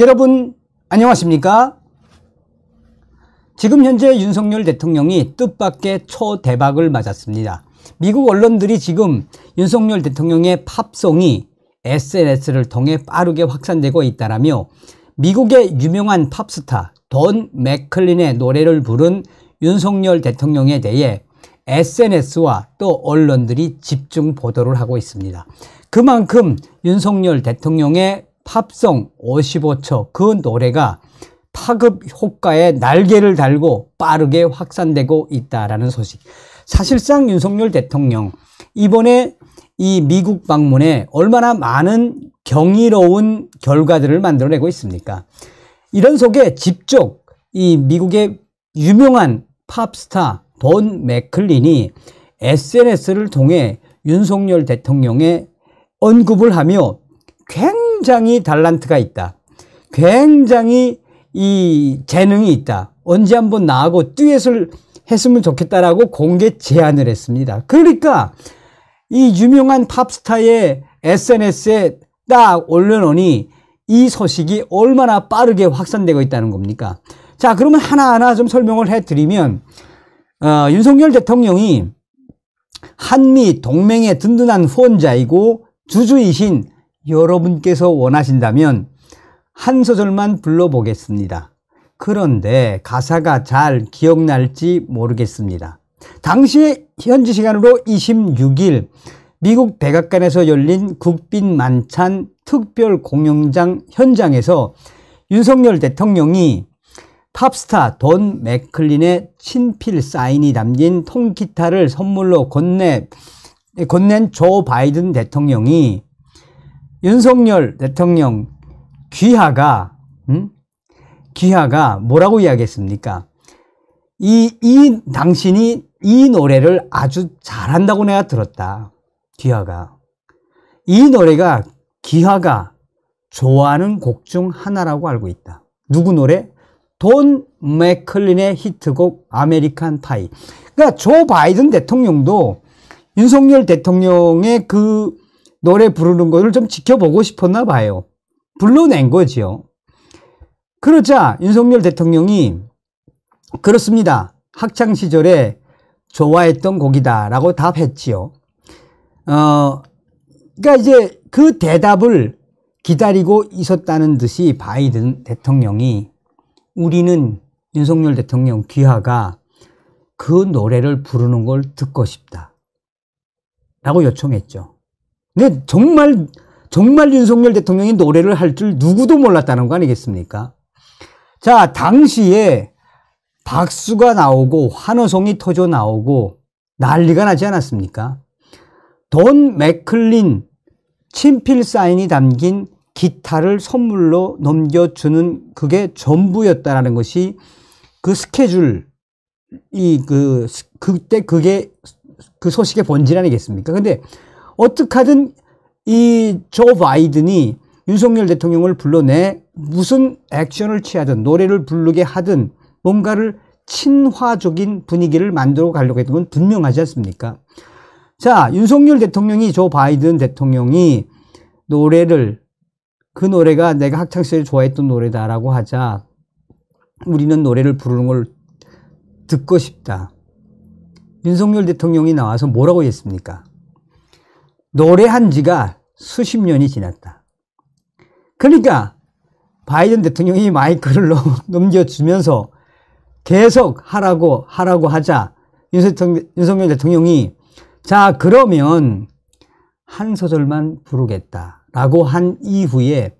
여러분 안녕하십니까? 지금 현재 윤석열 대통령이 뜻밖의 초대박을 맞았습니다. 미국 언론들이 지금 윤석열 대통령의 팝송이 SNS를 통해 빠르게 확산되고 있다라며 미국의 유명한 팝스타 돈 맥클린의 노래를 부른 윤석열 대통령에 대해 SNS와 또 언론들이 집중 보도를 하고 있습니다. 그만큼 윤석열 대통령의 팝송 55초 그 노래가 파급 효과에 날개를 달고 빠르게 확산되고 있다라는 소식. 사실상 윤석열 대통령 이번에 이 미국 방문에 얼마나 많은 경이로운 결과들을 만들어내고 있습니까? 이런 속에 직접 이 미국의 유명한 팝스타 돈 맥클린이 SNS를 통해 윤석열 대통령의 언급을 하며 굉장히 굉장히 달란트가 있다. 굉장히 이 재능이 있다. 언제 한번 나하고 듀엣을 했으면 좋겠다라고 공개 제안을 했습니다. 그러니까 이 유명한 팝스타의 SNS에 딱 올려놓으니 이 소식이 얼마나 빠르게 확산되고 있다는 겁니까? 자, 그러면 하나하나 좀 설명을 해드리면, 어, 윤석열 대통령이 한미 동맹의 든든한 후원자이고 주주이신 여러분께서 원하신다면 한 소절만 불러보겠습니다. 그런데 가사가 잘 기억날지 모르겠습니다. 당시 현지 시간으로 26일 미국 백악관에서 열린 국빈 만찬 특별 공연장 현장에서 윤석열 대통령이 팝스타 돈 맥클린의 친필 사인이 담긴 통기타를 선물로 건네, 건넨 조 바이든 대통령이 윤석열 대통령 귀하가 음? 귀하가 뭐라고 이야기했습니까? 이, 이 당신이 이 노래를 아주 잘한다고 내가 들었다. 귀하가. 이 노래가 귀하가 좋아하는 곡 중 하나라고 알고 있다. 누구 노래? 돈 맥클린의 히트곡 아메리칸 파이. 그러니까 조 바이든 대통령도 윤석열 대통령의 그 노래 부르는 것을 좀 지켜보고 싶었나 봐요. 불러낸 거지요. 그러자 윤석열 대통령이 그렇습니다. 학창 시절에 좋아했던 곡이다라고 답했지요. 어, 그러니까 이제 그 대답을 기다리고 있었다는 듯이 바이든 대통령이 우리는 윤석열 대통령 귀하가 그 노래를 부르는 걸 듣고 싶다. 라고 요청했죠. 근데 네, 정말 정말 윤석열 대통령이 노래를 할 줄 누구도 몰랐다는 거 아니겠습니까? 자, 당시에 박수가 나오고 환호성이 터져 나오고 난리가 나지 않았습니까? 돈 맥클린 친필 사인이 담긴 기타를 선물로 넘겨주는 그게 전부였다라는 것이 그 스케줄 이 그 그때 그게 그 소식의 본질 아니겠습니까? 근데 어떻게 하든 이 조 바이든이 윤석열 대통령을 불러내 무슨 액션을 취하든 노래를 부르게 하든 뭔가를 친화적인 분위기를 만들어 가려고 했던 건 분명하지 않습니까? 자, 윤석열 대통령이 조 바이든 대통령이 노래를 그 노래가 내가 학창시절에 좋아했던 노래다라고 하자 우리는 노래를 부르는 걸 듣고 싶다. 윤석열 대통령이 나와서 뭐라고 했습니까? 노래한 지가 수십 년이 지났다. 그러니까 바이든 대통령이 마이크를 넘겨주면서 계속 하라고 하라고 하자 윤석열 대통령이 자 그러면 한 소절만 부르겠다 라고 한 이후에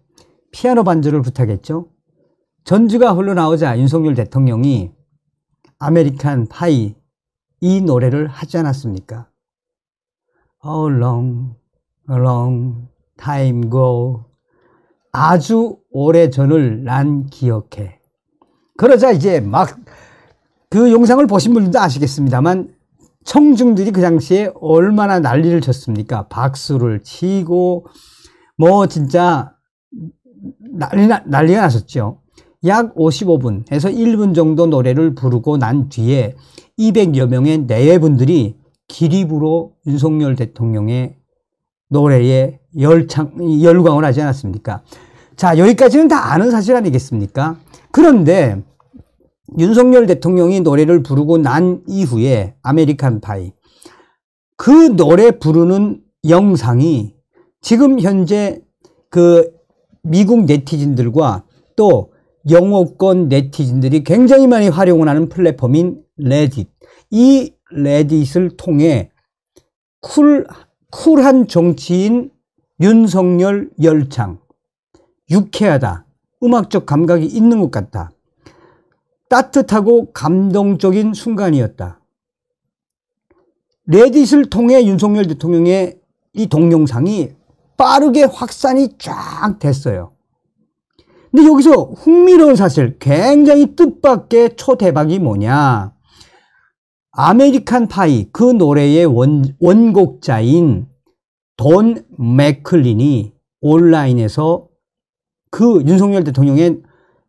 피아노 반주를 부탁했죠 전주가 흘러나오자 윤석열 대통령이 아메리칸 파이 이 노래를 하지 않았습니까 how long, long time g o 아주 오래 전을 난 기억해. 그러자 이제 막 그 영상을 보신 분들도 아시겠습니다만 청중들이 그 당시에 얼마나 난리를 쳤습니까? 박수를 치고 뭐 진짜 난리 나, 난리가 났었죠. 약 55분에서 1분 정도 노래를 부르고 난 뒤에 200여 명의 내외분들이 기립으로 윤석열 대통령의 노래에 열창, 열광을 하지 않았습니까? 자, 여기까지는 다 아는 사실 아니겠습니까? 그런데 윤석열 대통령이 노래를 부르고 난 이후에 아메리칸 파이 그 노래 부르는 영상이 지금 현재 그 미국 네티즌들과 또 영어권 네티즌들이 굉장히 많이 활용을 하는 플랫폼인 레딧 이 레딧을 통해 쿨, 쿨한 정치인 윤석열 열창 유쾌하다 음악적 감각이 있는 것 같다 따뜻하고 감동적인 순간이었다 레딧을 통해 윤석열 대통령의 이 동영상이 빠르게 확산이 쫙 됐어요 근데 여기서 흥미로운 사실 굉장히 뜻밖의 초대박이 뭐냐 아메리칸 파이 그 노래의 원, 원곡자인 돈 맥클린이 온라인에서 그 윤석열 대통령의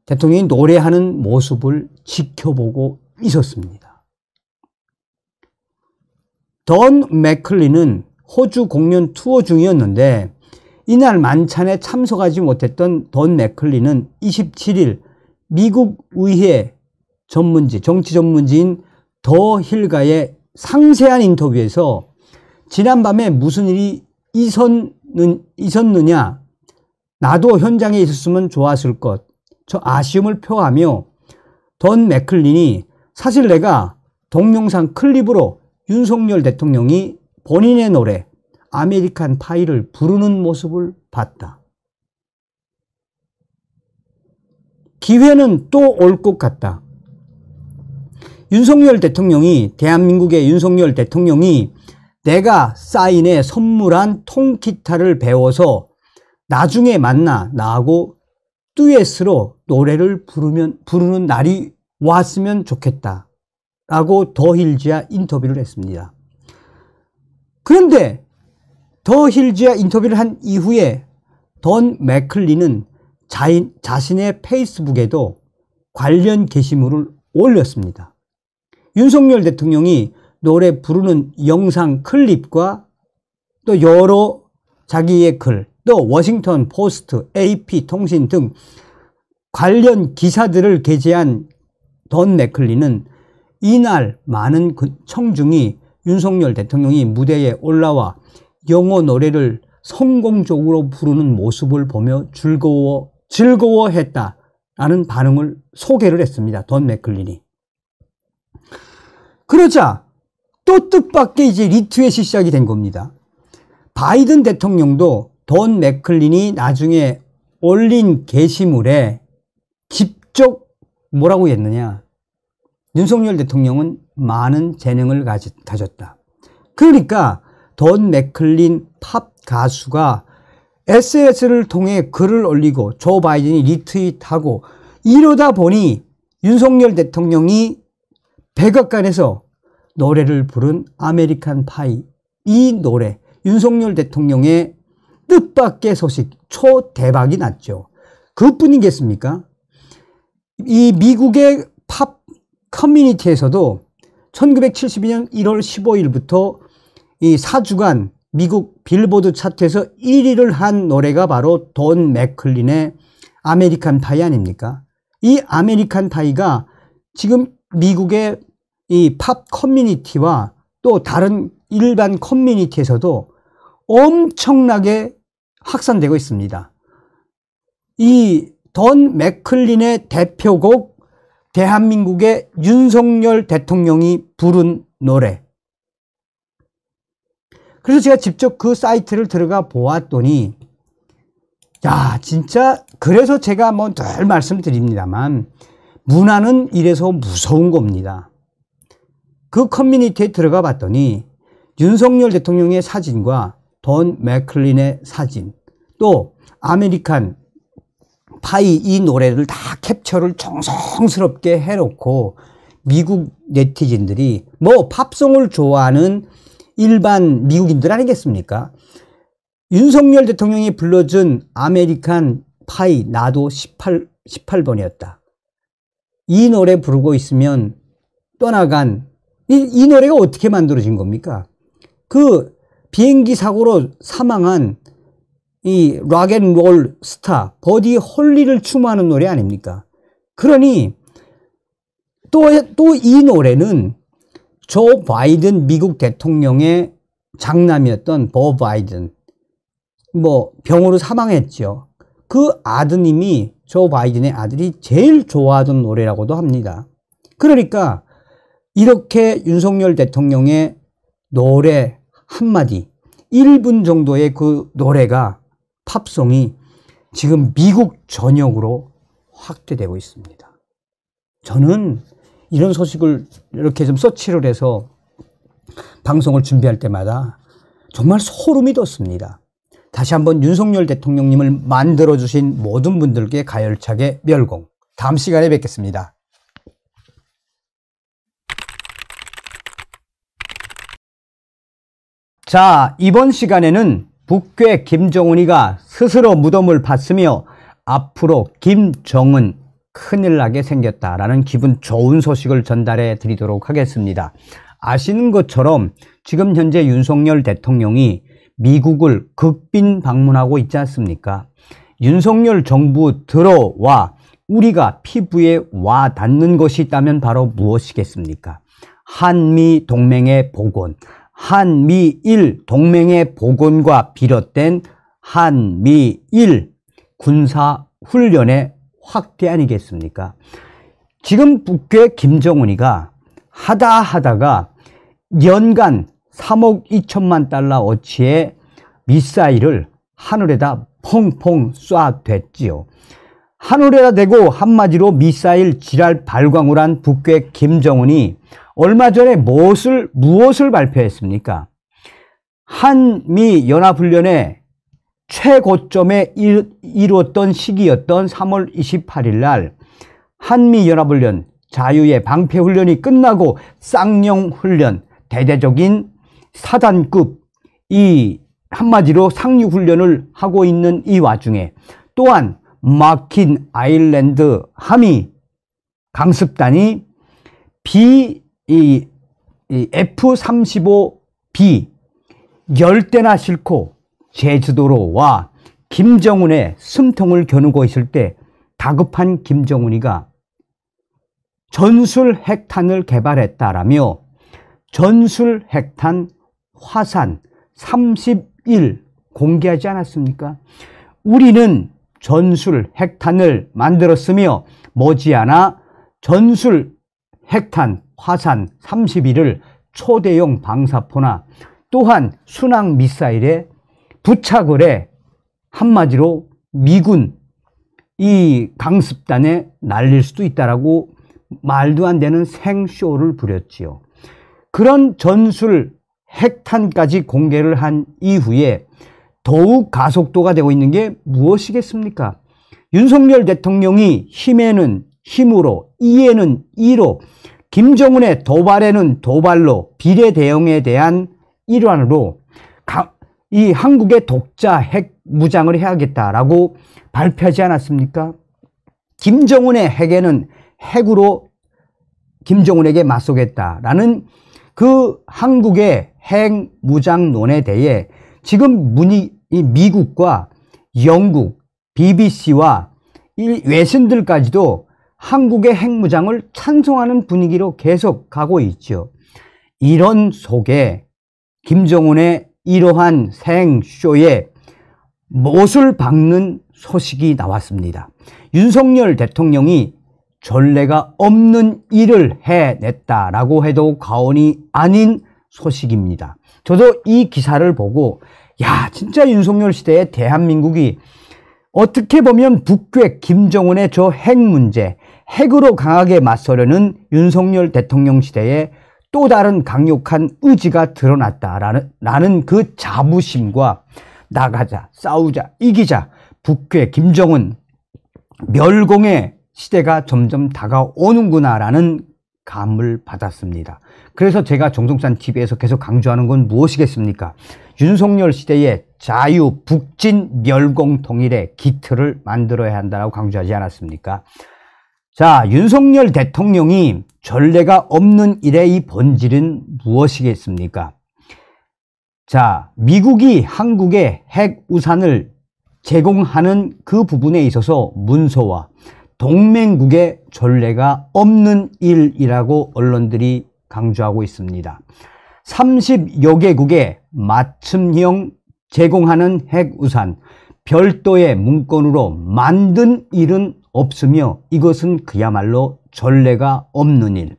대통령이 노래하는 모습을 지켜보고 있었습니다. 돈 맥클린은 호주 공연 투어 중이었는데 이날 만찬에 참석하지 못했던 돈 맥클린은 27일 미국 의회 전문지 정치 전문지인 더 힐가의 상세한 인터뷰에서 지난밤에 무슨 일이 있었느, 냐 나도 현장에 있었으면 좋았을 것. 저 아쉬움을 표하며 던 맥클린이 사실 내가 동영상 클립으로 윤석열 대통령이 본인의 노래 아메리칸 파이를 부르는 모습을 봤다. 기회는 또 올 것 같다. 윤석열 대통령이 대한민국의 윤석열 대통령이 내가 사인에 선물한 통기타를 배워서 나중에 만나 나하고 듀엣으로 노래를 부르면 부르는 날이 왔으면 좋겠다 라고 더힐지아 인터뷰를 했습니다 그런데 더힐지아 인터뷰를 한 이후에 던 맥클리는 자신의 페이스북에도 관련 게시물을 올렸습니다 윤석열 대통령이 노래 부르는 영상 클립과 또 여러 자기의 글, 또 워싱턴 포스트, AP 통신 등 관련 기사들을 게재한 던 맥클리는 이날 많은 그 청중이 윤석열 대통령이 무대에 올라와 영어 노래를 성공적으로 부르는 모습을 보며 즐거워, 즐거워했다라는 반응을 소개를 했습니다. 던 맥클린이. 그러자 또 뜻밖의 이제 리트윗이 시작이 된 겁니다. 바이든 대통령도 돈 맥클린이 나중에 올린 게시물에 직접 뭐라고 했느냐. 윤석열 대통령은 많은 재능을 가졌다. 그러니까 돈 맥클린 팝 가수가 SNS를 통해 글을 올리고 조 바이든이 리트윗하고 이러다 보니 윤석열 대통령이 백악관에서 노래를 부른 아메리칸 파이 이 노래 윤석열 대통령의 뜻밖의 소식 초대박이 났죠. 그뿐이겠습니까? 이 미국의 팝 커뮤니티에서도 1972년 1월 15일부터 이 4주간 미국 빌보드 차트에서 1위를 한 노래가 바로 돈 맥클린의 아메리칸 파이 아닙니까? 이 아메리칸 파이가 지금 미국의 이팝 커뮤니티와 또 다른 일반 커뮤니티에서도 엄청나게 확산되고 있습니다. 이 던 맥클린의 대표곡 대한민국의 윤석열 대통령이 부른 노래. 그래서 제가 직접 그 사이트를 들어가 보았더니 야 진짜 그래서 제가 뭐늘 말씀드립니다만 문화는 이래서 무서운 겁니다. 그 커뮤니티에 들어가 봤더니 윤석열 대통령의 사진과 돈 맥클린의 사진 또 아메리칸 파이 이 노래를 다 캡처를 정성스럽게 해놓고 미국 네티즌들이 뭐 팝송을 좋아하는 일반 미국인들 아니겠습니까? 윤석열 대통령이 불러준 아메리칸 파이 나도 18, 18번이었다. 이 노래 부르고 있으면 떠나간 이, 이 노래가 어떻게 만들어진 겁니까? 그 비행기 사고로 사망한 이 락앤롤 스타 버디 홀리를 추모하는 노래 아닙니까? 그러니 또 또 이 노래는 조 바이든 미국 대통령의 장남이었던 버 바이든 뭐 병으로 사망했죠. 그 아드님이 조 바이든의 아들이 제일 좋아하던 노래라고도 합니다. 그러니까 이렇게 윤석열 대통령의 노래 한마디 1분 정도의 그 노래가 팝송이 지금 미국 전역으로 확대되고 있습니다. 저는 이런 소식을 이렇게 좀 서치를 해서 방송을 준비할 때마다 정말 소름이 돋습니다. 다시 한번 윤석열 대통령님을 만들어주신 모든 분들께 가열차게 멸공. 다음 시간에 뵙겠습니다. 자, 이번 시간에는 북괴 김정은이가 스스로 무덤을 봤으며 앞으로 김정은 큰일 나게 생겼다라는 기분 좋은 소식을 전달해 드리도록 하겠습니다. 아시는 것처럼 지금 현재 윤석열 대통령이 미국을 극빈 방문하고 있지 않습니까? 윤석열 정부 들어와 우리가 피부에 와 닿는 것이 있다면 바로 무엇이겠습니까? 한미 동맹의 복원, 한미일 동맹의 복원과 비롯된 한미일 군사 훈련의 확대 아니겠습니까? 지금 북괴 김정은이가 하다 하다가 연간 3억 2천만 달러 어치의 미사일을 하늘에다 펑펑 쏴댔지요. 하늘에다 대고 한마디로 미사일 지랄 발광을 한 북괴 김정은이 얼마 전에 무엇을, 무엇을 발표했습니까? 한미 연합훈련의 최고점에 이뤘던 시기였던 3월 28일 날 한미 연합훈련 자유의 방패훈련이 끝나고 쌍용훈련 대대적인 사단급 이 한마디로 상륙훈련을 하고 있는 이 와중에 또한 마킨 아일랜드 함이 강습단이 비 이, 이 F-35B 열대나 싣고 제주도로 와 김정은의 숨통을 겨누고 있을 때 다급한 김정은이가 전술 핵탄을 개발했다라며 전술 핵탄 화산 31 공개하지 않았습니까? 우리는 전술 핵탄을 만들었으며 머지않아 전술 핵탄 화산 31을 초대형 방사포나 또한 순항 미사일에 부착을 해 한마디로 미군 이 강습단에 날릴 수도 있다라고 말도 안 되는 생쇼를 부렸지요. 그런 전술 핵탄까지 공개를 한 이후에 더욱 가속도가 되고 있는 게 무엇이겠습니까? 윤석열 대통령이 힘에는 힘으로, 이에는 이로 김정은의 도발에는 도발로 비례 대응에 대한 일환으로 이 한국의 독자 핵 무장을 해야겠다라고 발표하지 않았습니까? 김정은의 핵에는 핵으로 김정은에게 맞서겠다라는 그 한국의 핵 무장론에 대해 지금 문이 미국과 영국, BBC와 외신들까지도 한국의 핵무장을 찬성하는 분위기로 계속 가고 있죠. 이런 속에 김정은의 이러한 생쇼에 못을 박는 소식이 나왔습니다. 윤석열 대통령이 전례가 없는 일을 해냈다라고 해도 과언이 아닌 소식입니다. 저도 이 기사를 보고 야 진짜 윤석열 시대의 대한민국이 어떻게 보면 북괴 김정은의 저 핵 문제 핵으로 강하게 맞서려는 윤석열 대통령 시대에 또 다른 강력한 의지가 드러났다라는 라는 그 자부심과 나가자, 싸우자, 이기자, 북괴, 김정은, 멸공의 시대가 점점 다가오는구나라는 감을 받았습니다. 그래서 제가 정동산 TV에서 계속 강조하는 건 무엇이겠습니까? 윤석열 시대의 자유, 북진, 멸공, 통일의 기틀을 만들어야 한다고 강조하지 않았습니까? 자, 윤석열 대통령이 전례가 없는 일의 본질은 무엇이겠습니까? 자, 미국이 한국에 핵 우산을 제공하는 그 부분에 있어서 문서와 동맹국의 전례가 없는 일이라고 언론들이 강조하고 있습니다. 30여 개국에 맞춤형 제공하는 핵우산, 별도의 문건으로 만든 일은 없으며 이것은 그야말로 전례가 없는 일.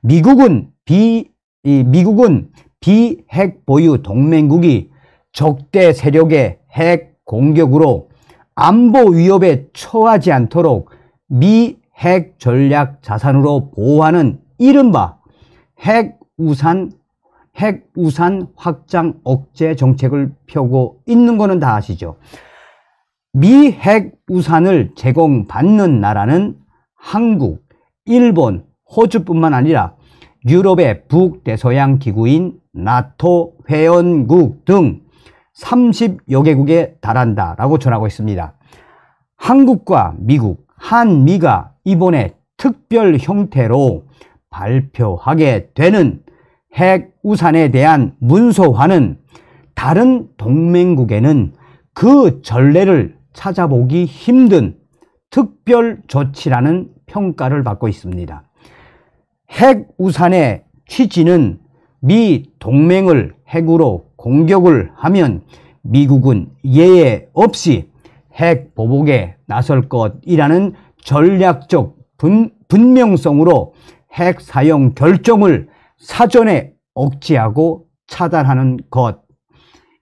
미국은 비, 미국은 비핵 보유 동맹국이 적대 세력의 핵 공격으로 안보 위협에 처하지 않도록 미 핵 전략 자산으로 보호하는 이른바 핵 우산 핵 우산 확장 억제 정책을 펴고 있는 거는 다 아시죠. 미핵 우산을 제공받는 나라는 한국, 일본, 호주뿐만 아니라 유럽의 북대서양 기구인 나토 회원국 등 30여 개국에 달한다라고 전하고 있습니다. 한국과 미국, 한미가 이번에 특별 형태로 발표하게 되는 핵 우산에 대한 문서화는 다른 동맹국에는 그 전례를 찾아보기 힘든 특별 조치라는 평가를 받고 있습니다. 핵우산의 취지는 미 동맹을 핵으로 공격을 하면 미국은 예외 없이 핵 보복에 나설 것이라는 전략적 분, 분명성으로 핵 사용 결정을 사전에 억제하고 차단하는 것.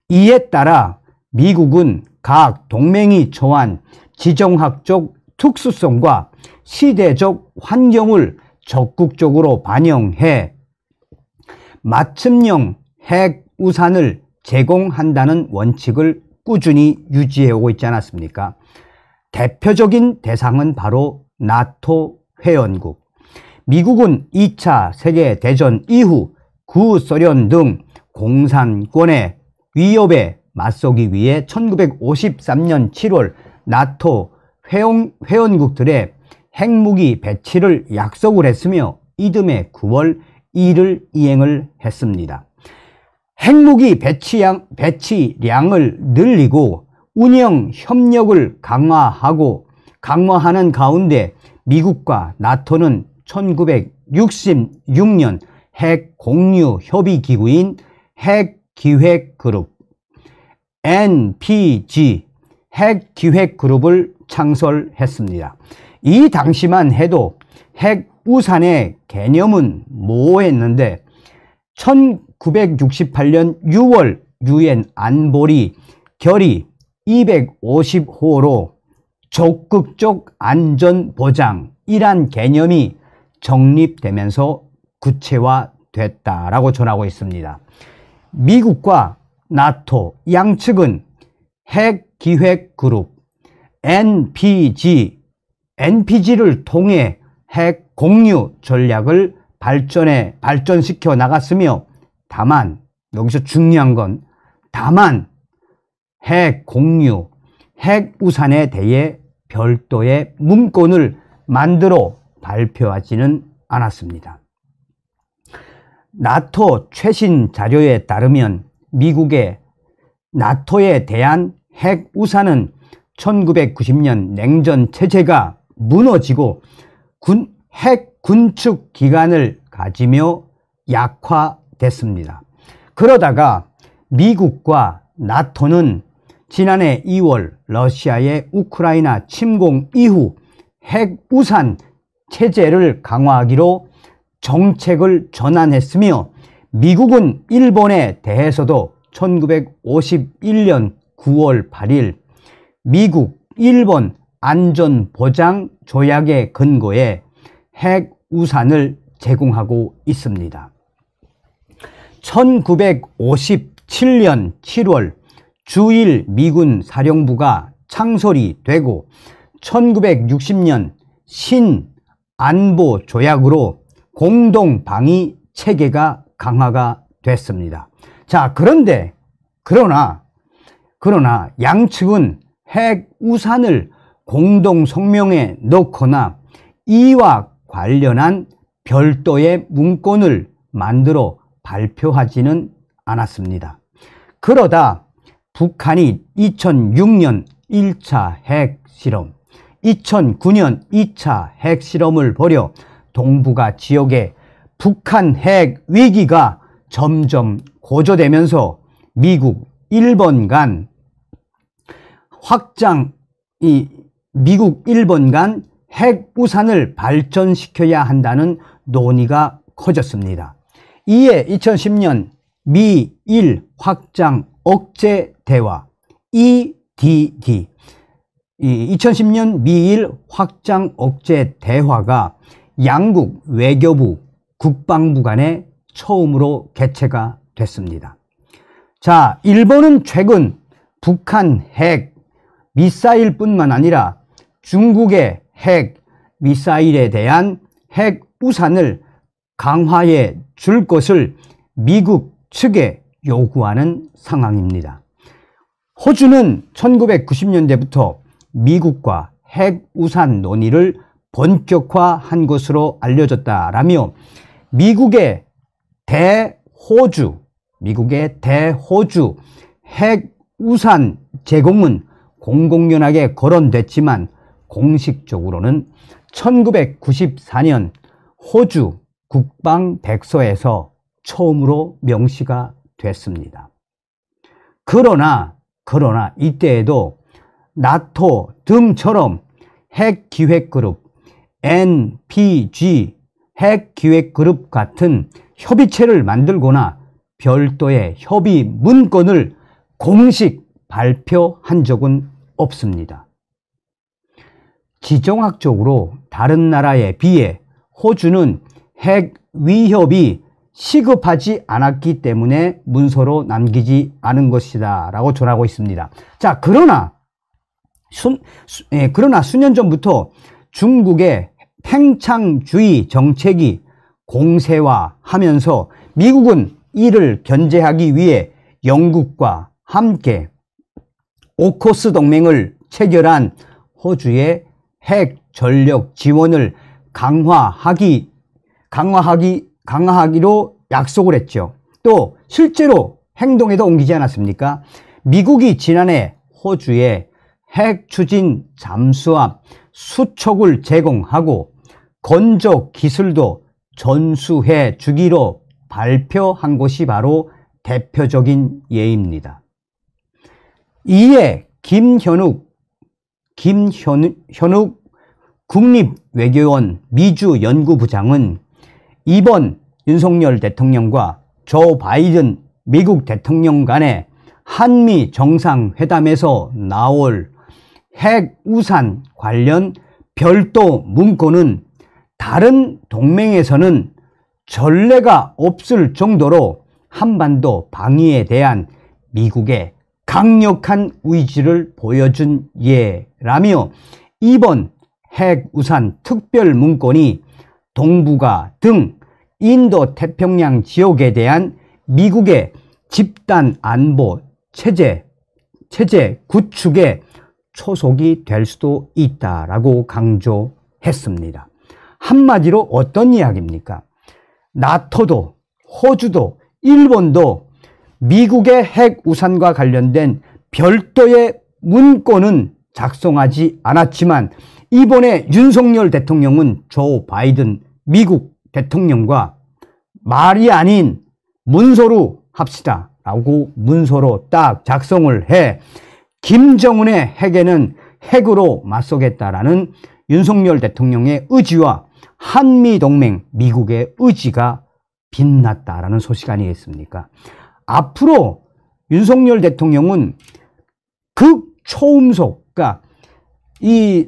이에 따라 미국은 각 동맹이 정한 지정학적 특수성과 시대적 환경을 적극적으로 반영해 맞춤형 핵 우산을 제공한다는 원칙을 꾸준히 유지해오고 있지 않았습니까? 대표적인 대상은 바로 나토 회원국. 미국은 2차 세계대전 이후 구소련 등 공산권의 위협에 맞서기 위해 1953년 7월 나토 회원, 회원국들의 핵무기 배치를 약속을 했으며 이듬해 9월 이를 이행을 했습니다. 핵무기 배치량, 배치량을 늘리고 운영 협력을 강화하고 강화하는 가운데 미국과 나토는 1966년 핵 공유 협의 기구인 핵 기획 그룹 NPG 핵 기획 그룹을 창설했습니다. 이 당시만 해도 핵 우산의 개념은 모호했는데 1968년 6월 유엔 안보리 결의 255호로 적극적 안전보장이란 개념이 정립되면서 구체화됐다라 전하고 있습니다. 미국과 나토 양측은 핵기획그룹 NPG, NPG를 통해 핵 공유 전략을 발전에 발전시켜 나갔으며 다만 여기서 중요한 건 다만 핵 공유, 핵 우산에 대해 별도의 문건을 만들어 발표하지는 않았습니다. 나토 최신 자료에 따르면 미국의 나토에 대한 핵 우산은 1990년 냉전 체제가 무너지고 군, 핵 군축 기간을 가지며 약화됐습니다. 그러다가 미국과 나토는 지난해 2월 러시아의 우크라이나 침공 이후 핵우산 체제를 강화하기로 정책을 전환했으며 미국은 일본에 대해서도 1951년 9월 8일 미국 일본 안전보장 조약의 근거에 핵 우산을 제공하고 있습니다. 1957년 7월 주일 미군 사령부가 창설이 되고 1960년 신안보 조약으로 공동방위 체계가 강화가 됐습니다. 자, 그런데, 그러나, 그러나 양측은 핵 우산을 공동 성명에 넣거나 이와 관련한 별도의 문건을 만들어 발표하지는 않았습니다. 그러다 북한이 2006년 1차 핵실험, 2009년 2차 핵실험을 벌여 동북아 지역에 북한 핵 위기가 점점 고조되면서 미국, 일본 간 확장, 이 미국, 일본 간 핵 우산을 발전시켜야 한다는 논의가 커졌습니다. 이에 2010년 미, 일 확장 억제 대화 EDD 2010년 미일 확장 억제 대화가 양국 외교부 국방부 간에 처음으로 개최가 됐습니다. 자, 일본은 최근 북한 핵 미사일뿐만 아니라 중국의 핵 미사일에 대한 핵 우산을 강화해 줄 것을 미국 측에 요구하는 상황입니다. 호주는 1990년대부터 미국과 핵 우산 논의를 본격화한 것으로 알려졌다라며 미국의 대호주, 미국의 대호주 핵 우산 제공은 공공연하게 거론됐지만 공식적으로는 1994년 호주 국방백서에서 처음으로 명시가 됐습니다. 그러나, 그러나 이때에도 나토 등처럼 핵기획그룹 NPG 핵기획그룹 같은 협의체를 만들거나 별도의 협의 문건을 공식 발표한 적은 없습니다. 지정학적으로 다른 나라에 비해 호주는 핵 위협이 시급하지 않았기 때문에 문서로 남기지 않은 것이다 라고 전하고 있습니다. 자, 그러나, 수, 예, 그러나 수년 전부터 중국의 팽창주의 정책이 공세화하면서 미국은 이를 견제하기 위해 영국과 함께 오코스 동맹을 체결한 호주의 핵 전력 지원을 강화하기 강화하기 강화하기로 약속을 했죠. 또 실제로 행동에도 옮기지 않았습니까? 미국이 지난해 호주에 핵 추진 잠수함 수척을 제공하고 건조 기술도 전수해 주기로 발표한 것이 바로 대표적인 예입니다. 이에 김현욱, 김현욱 국립외교원 미주연구부장은 이번 윤석열 대통령과 조 바이든 미국 대통령 간의 한미 정상회담에서 나올 핵우산 관련 별도 문건은 다른 동맹에서는 전례가 없을 정도로 한반도 방위에 대한 미국의 강력한 의지를 보여준 예라며 이번 핵우산 특별 문건이 동북아 등 인도 태평양 지역에 대한 미국의 집단 안보 체제, 체제 구축에초속이될 수도 있다라고 강조했습니다. 한마디로 어떤 이야기입니까? 나토도, 호주도, 일본도 미국의 핵 우산과 관련된 별도의 문건은 작성하지 않았지만 이번에 윤석열 대통령은 조 바이든 미국 대통령과 말이 아닌 문서로 합시다 라고 문서로 딱 작성을 해 김정은의 핵에는 핵으로 맞서겠다라는 윤석열 대통령의 의지와 한미동맹, 미국의 의지가 빛났다라는 소식 아니겠습니까? 앞으로 윤석열 대통령은 극초음속, 그러니까 이,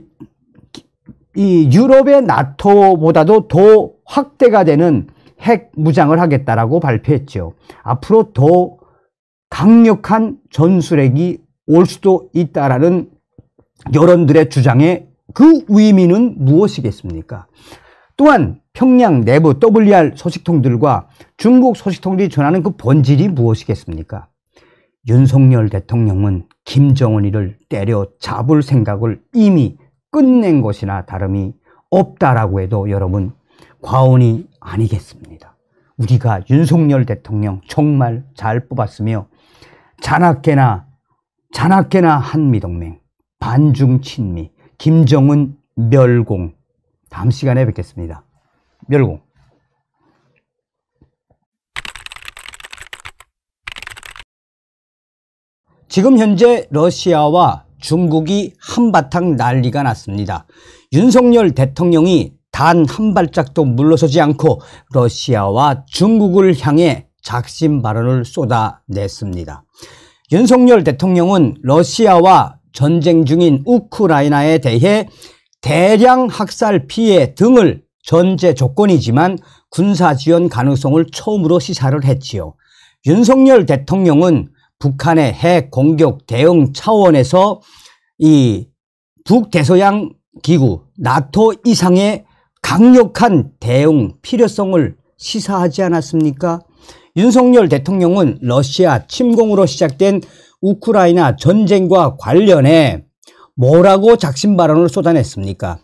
이 유럽의 나토보다도 더 확대가 되는 핵 무장을 하겠다라고 발표했죠. 앞으로 더 강력한 전술핵이 올 수도 있다라는 여론들의 주장에 그 의미는 무엇이겠습니까? 또한 평양 내부 WR 소식통들과 중국 소식통들이 전하는 그 본질이 무엇이겠습니까? 윤석열 대통령은 김정은이를 때려 잡을 생각을 이미 끝낸 것이나 다름이 없다라고 해도 여러분 과언이 아니겠습니다. 우리가 윤석열 대통령 정말 잘 뽑았으며 잔악계나 잔악계나 한미동맹, 반중 친미, 김정은 멸공 다음 시간에 뵙겠습니다. 멸공. 지금 현재 러시아와 중국이 한바탕 난리가 났습니다. 윤석열 대통령이 단 한 발짝도 물러서지 않고 러시아와 중국을 향해 작심 발언을 쏟아냈습니다. 윤석열 대통령은 러시아와 전쟁 중인 우크라이나에 대해 대량 학살 피해 등을 전제 조건이지만 군사 지원 가능성을 처음으로 시사를 했지요. 윤석열 대통령은 북한의 핵 공격 대응 차원에서 이 북대서양 기구 나토 이상의 강력한 대응 필요성을 시사하지 않았습니까? 윤석열 대통령은 러시아 침공으로 시작된 우크라이나 전쟁과 관련해 뭐라고 작심 발언을 쏟아냈습니까?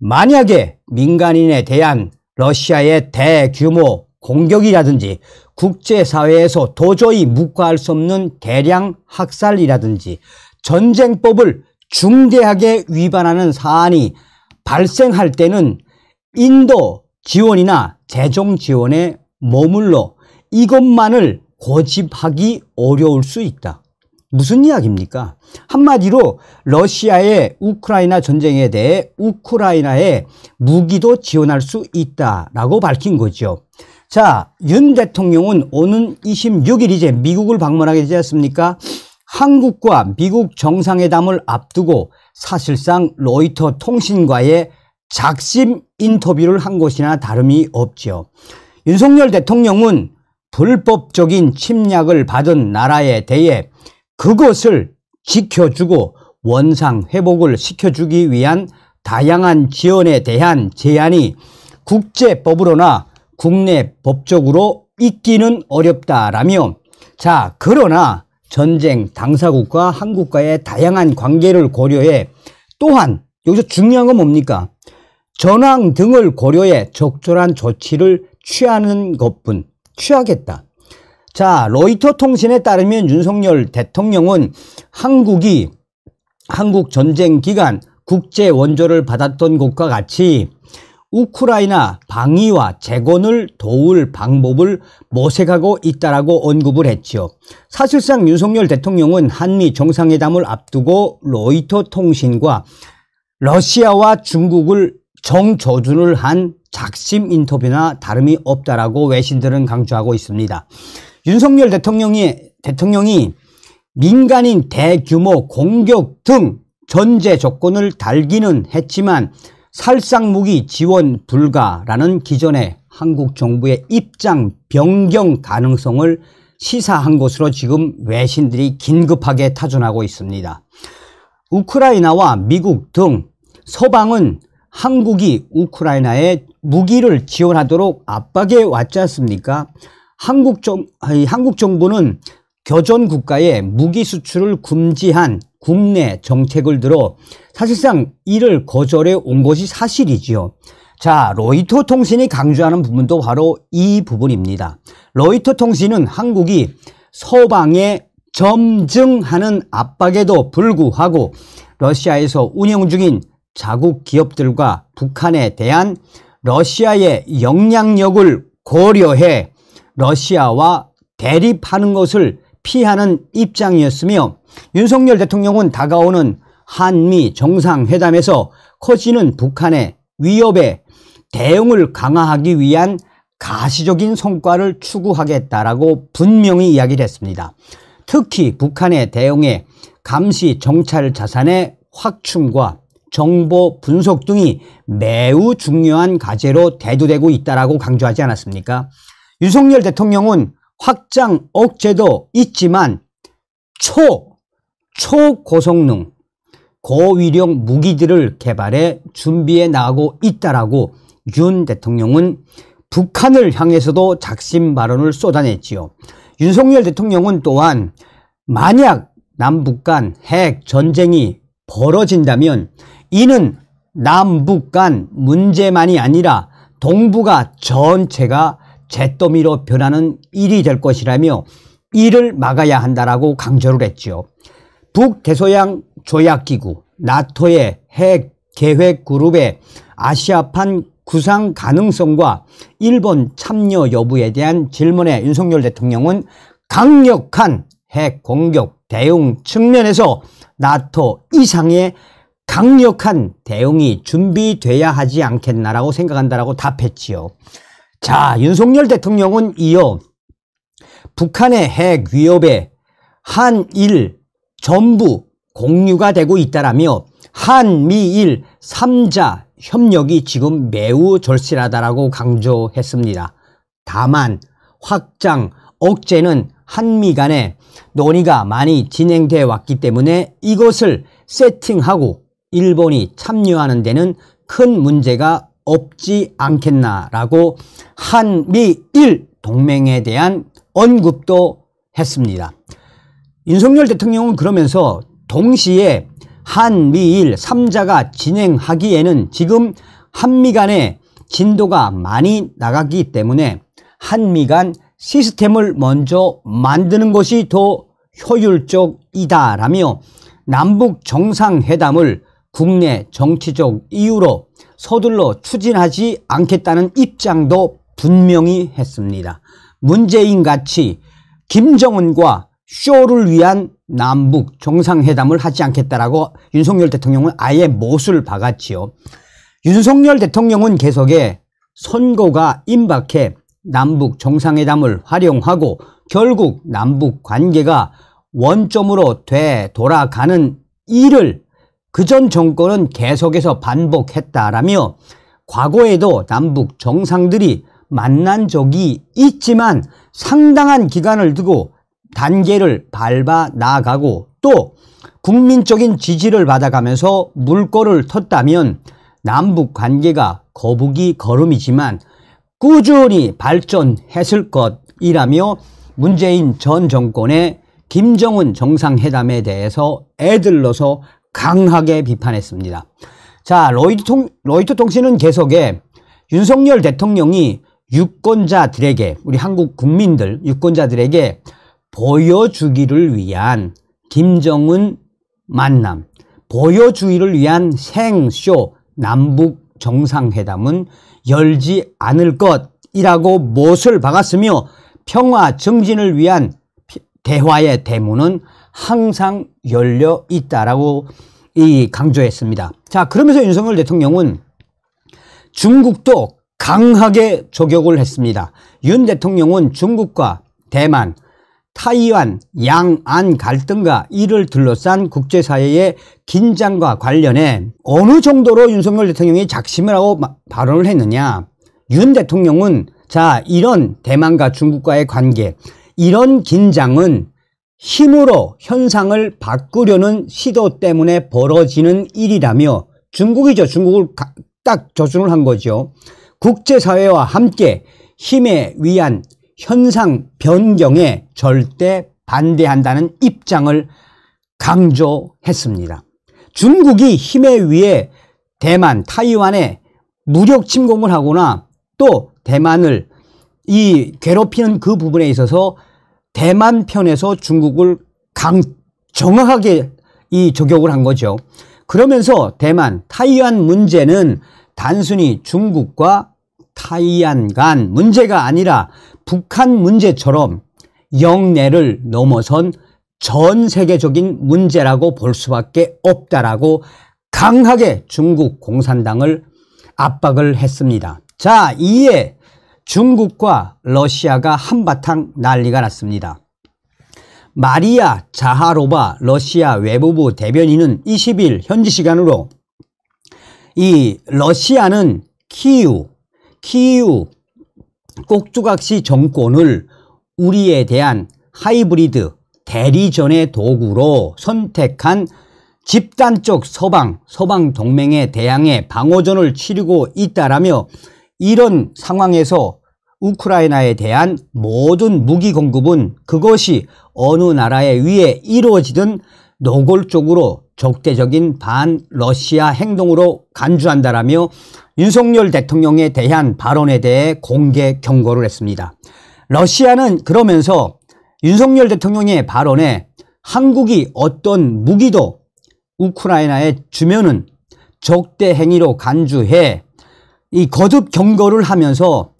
만약에 민간인에 대한 러시아의 대규모 공격이라든지 국제사회에서 도저히 묵과할 수 없는 대량 학살이라든지 전쟁법을 중대하게 위반하는 사안이 발생할 때는 인도 지원이나 재정 지원에 머물러 이것만을 고집하기 어려울 수 있다. 무슨 이야기입니까? 한마디로 러시아의 우크라이나 전쟁에 대해 우크라이나에 무기도 지원할 수 있다라고 밝힌 거죠. 자, 윤 대통령은 오는 26일 이제 미국을 방문하게 되지 않습니까? 한국과 미국 정상회담을 앞두고 사실상 로이터 통신과의 작심 인터뷰를 한 것이나 다름이 없죠. 윤석열 대통령은 불법적인 침략을 받은 나라에 대해 그것을 지켜주고 원상 회복을 시켜주기 위한 다양한 지원에 대한 제한이 국제법으로나 국내 법적으로 있기는 어렵다라며 자 그러나 전쟁 당사국과 한국과의 다양한 관계를 고려해 또한 여기서 중요한 건 뭡니까 전황 등을 고려해 적절한 조치를 취하는 것뿐 취하겠다 자, 로이터 통신에 따르면 윤석열 대통령은 한국이 한국 전쟁 기간 국제 원조를 받았던 것과 같이 우크라이나 방위와 재건을 도울 방법을 모색하고 있다라고 언급을 했죠 사실상 윤석열 대통령은 한미 정상회담을 앞두고 로이터 통신과 러시아와 중국을 정조준을 한 작심 인터뷰나 다름이 없다라고 외신들은 강조하고 있습니다. 윤석열 대통령이, 대통령이 민간인 대규모 공격 등 전제 조건을 달기는 했지만 살상무기 지원 불가라는 기존의 한국 정부의 입장 변경 가능성을 시사한 것으로 지금 외신들이 긴급하게 타전하고 있습니다. 우크라이나와 미국 등 서방은 한국이 우크라이나에 무기를 지원하도록 압박해 왔지 않습니까? 한국, 정, 한국 정부는 교전 국가의 무기 수출을 금지한 국내 정책을 들어 사실상 이를 거절해 온 것이 사실이지요. 자, 로이터 통신이 강조하는 부분도 바로 이 부분입니다. 로이터 통신은 한국이 서방에 점증하는 압박에도 불구하고 러시아에서 운영 중인 자국 기업들과 북한에 대한 러시아의 영향력을 고려해 러시아와 대립하는 것을 피하는 입장이었으며 윤석열 대통령은 다가오는 한미 정상회담에서 커지는 북한의 위협에 대응을 강화하기 위한 가시적인 성과를 추구하겠다라고 분명히 이야기를 했습니다. 특히 북한의 대응에 감시 정찰 자산의 확충과 정보 분석 등이 매우 중요한 과제로 대두되고 있다고 강조하지 않았습니까? 윤석열 대통령은 확장 억제도 있지만 초, 초고성능, 고위력 무기들을 개발해 준비해 나가고 있다라고 윤 대통령은 북한을 향해서도 작심 발언을 쏟아냈지요. 윤석열 대통령은 또한 만약 남북 간핵 전쟁이 벌어진다면 이는 남북 간 문제만이 아니라 동북아 전체가 잿더미로 변하는 일이 될 것이라며 이를 막아야 한다라고 강조를 했지요. 북대서양 조약기구 나토의 핵 계획 그룹의 아시아판 구상 가능성과 일본 참여 여부에 대한 질문에 윤석열 대통령은 강력한 핵 공격 대응 측면에서 나토 이상의 강력한 대응이 준비돼야 하지 않겠나라고 생각한다라고 답했지요. 자, 윤석열 대통령은 이어 북한의 핵 위협에 한일 전부 공유가 되고 있다라며 한미일 3자 협력이 지금 매우 절실하다라고 강조했습니다. 다만 확장 억제는 한미 간의 논의가 많이 진행돼 왔기 때문에 이것을 세팅하고 일본이 참여하는 데는 큰 문제가 없지 않겠나라고 한미일 동맹에 대한 언급도 했습니다. 윤석열 대통령은 그러면서 동시에 한미일 3자가 진행하기에는 지금 한미 간의 진도가 많이 나가기 때문에 한미 간 시스템을 먼저 만드는 것이 더 효율적이다라며 남북 정상회담을 국내 정치적 이유로 서둘러 추진하지 않겠다는 입장도 분명히 했습니다. 문재인 같이 김정은과 쇼를 위한 남북 정상회담을 하지 않겠다라고 윤석열 대통령은 아예 못을 박았지요. 윤석열 대통령은 계속해 선거가 임박해 남북 정상회담을 활용하고 결국 남북 관계가 원점으로 되돌아가는 일을 그전 정권은 계속해서 반복했다라며 과거에도 남북 정상들이 만난 적이 있지만 상당한 기간을 두고 단계를 밟아 나가고 또 국민적인 지지를 받아가면서 물꼬를 텄다면 남북 관계가 거북이 걸음이지만 꾸준히 발전했을 것이라며 문재인 전 정권의 김정은 정상회담에 대해서 애들로서 강하게 비판했습니다. 자, 로이드 통, 로이터 통신은 계속해 윤석열 대통령이 유권자들에게, 우리 한국 국민들, 유권자들에게 보여주기를 위한 김정은 만남, 보여주기를 위한 생쇼 남북 정상회담은 열지 않을 것이라고 못을 박았으며 평화 증진을 위한 대화의 대문은 항상 열려 있다라고 이 강조했습니다. 자, 그러면서 윤석열 대통령은 중국도 강하게 조격을 했습니다. 윤 대통령은 중국과 대만, 타이완, 양안 갈등과 이를 둘러싼 국제사회의 긴장과 관련해 어느 정도로 윤석열 대통령이 작심을 하고 발언을 했느냐. 윤 대통령은 자, 이런 대만과 중국과의 관계, 이런 긴장은 힘으로 현상을 바꾸려는 시도 때문에 벌어지는 일이라며 중국이죠. 중국을 딱 조준을 한 거죠. 국제사회와 함께 힘에 위한 현상 변경에 절대 반대한다는 입장을 강조했습니다. 중국이 힘에 의해 대만, 타이완에 무력 침공을 하거나 또 대만을 이 괴롭히는 그 부분에 있어서 대만 편에서 중국을 강 정확하게 이 저격을 한 거죠. 그러면서 대만 타이완 문제는 단순히 중국과 타이완 간 문제가 아니라 북한 문제처럼 영내를 넘어선 전 세계적인 문제라고 볼 수밖에 없다라고 강하게 중국 공산당을 압박을 했습니다. 자, 이에 중국과 러시아가 한바탕 난리가 났습니다. 마리아 자하로바 러시아 외무부 대변인은 20일 현지 시간으로 이 러시아는 키우, 키우 꼭두각시 정권을 우리에 대한 하이브리드 대리전의 도구로 선택한 집단적 서방, 서방 동맹의 대항해 방어전을 치르고 있다라며 이런 상황에서 우크라이나에 대한 모든 무기 공급은 그것이 어느 나라에 의해 이루어지든 노골적으로 적대적인 반 러시아 행동으로 간주한다라며 윤석열 대통령에 대한 발언에 대해 공개 경고를 했습니다. 러시아는 그러면서 윤석열 대통령의 발언에 한국이 어떤 무기도 우크라이나에 주면은 적대 행위로 간주해 이 거듭 경고를 하면서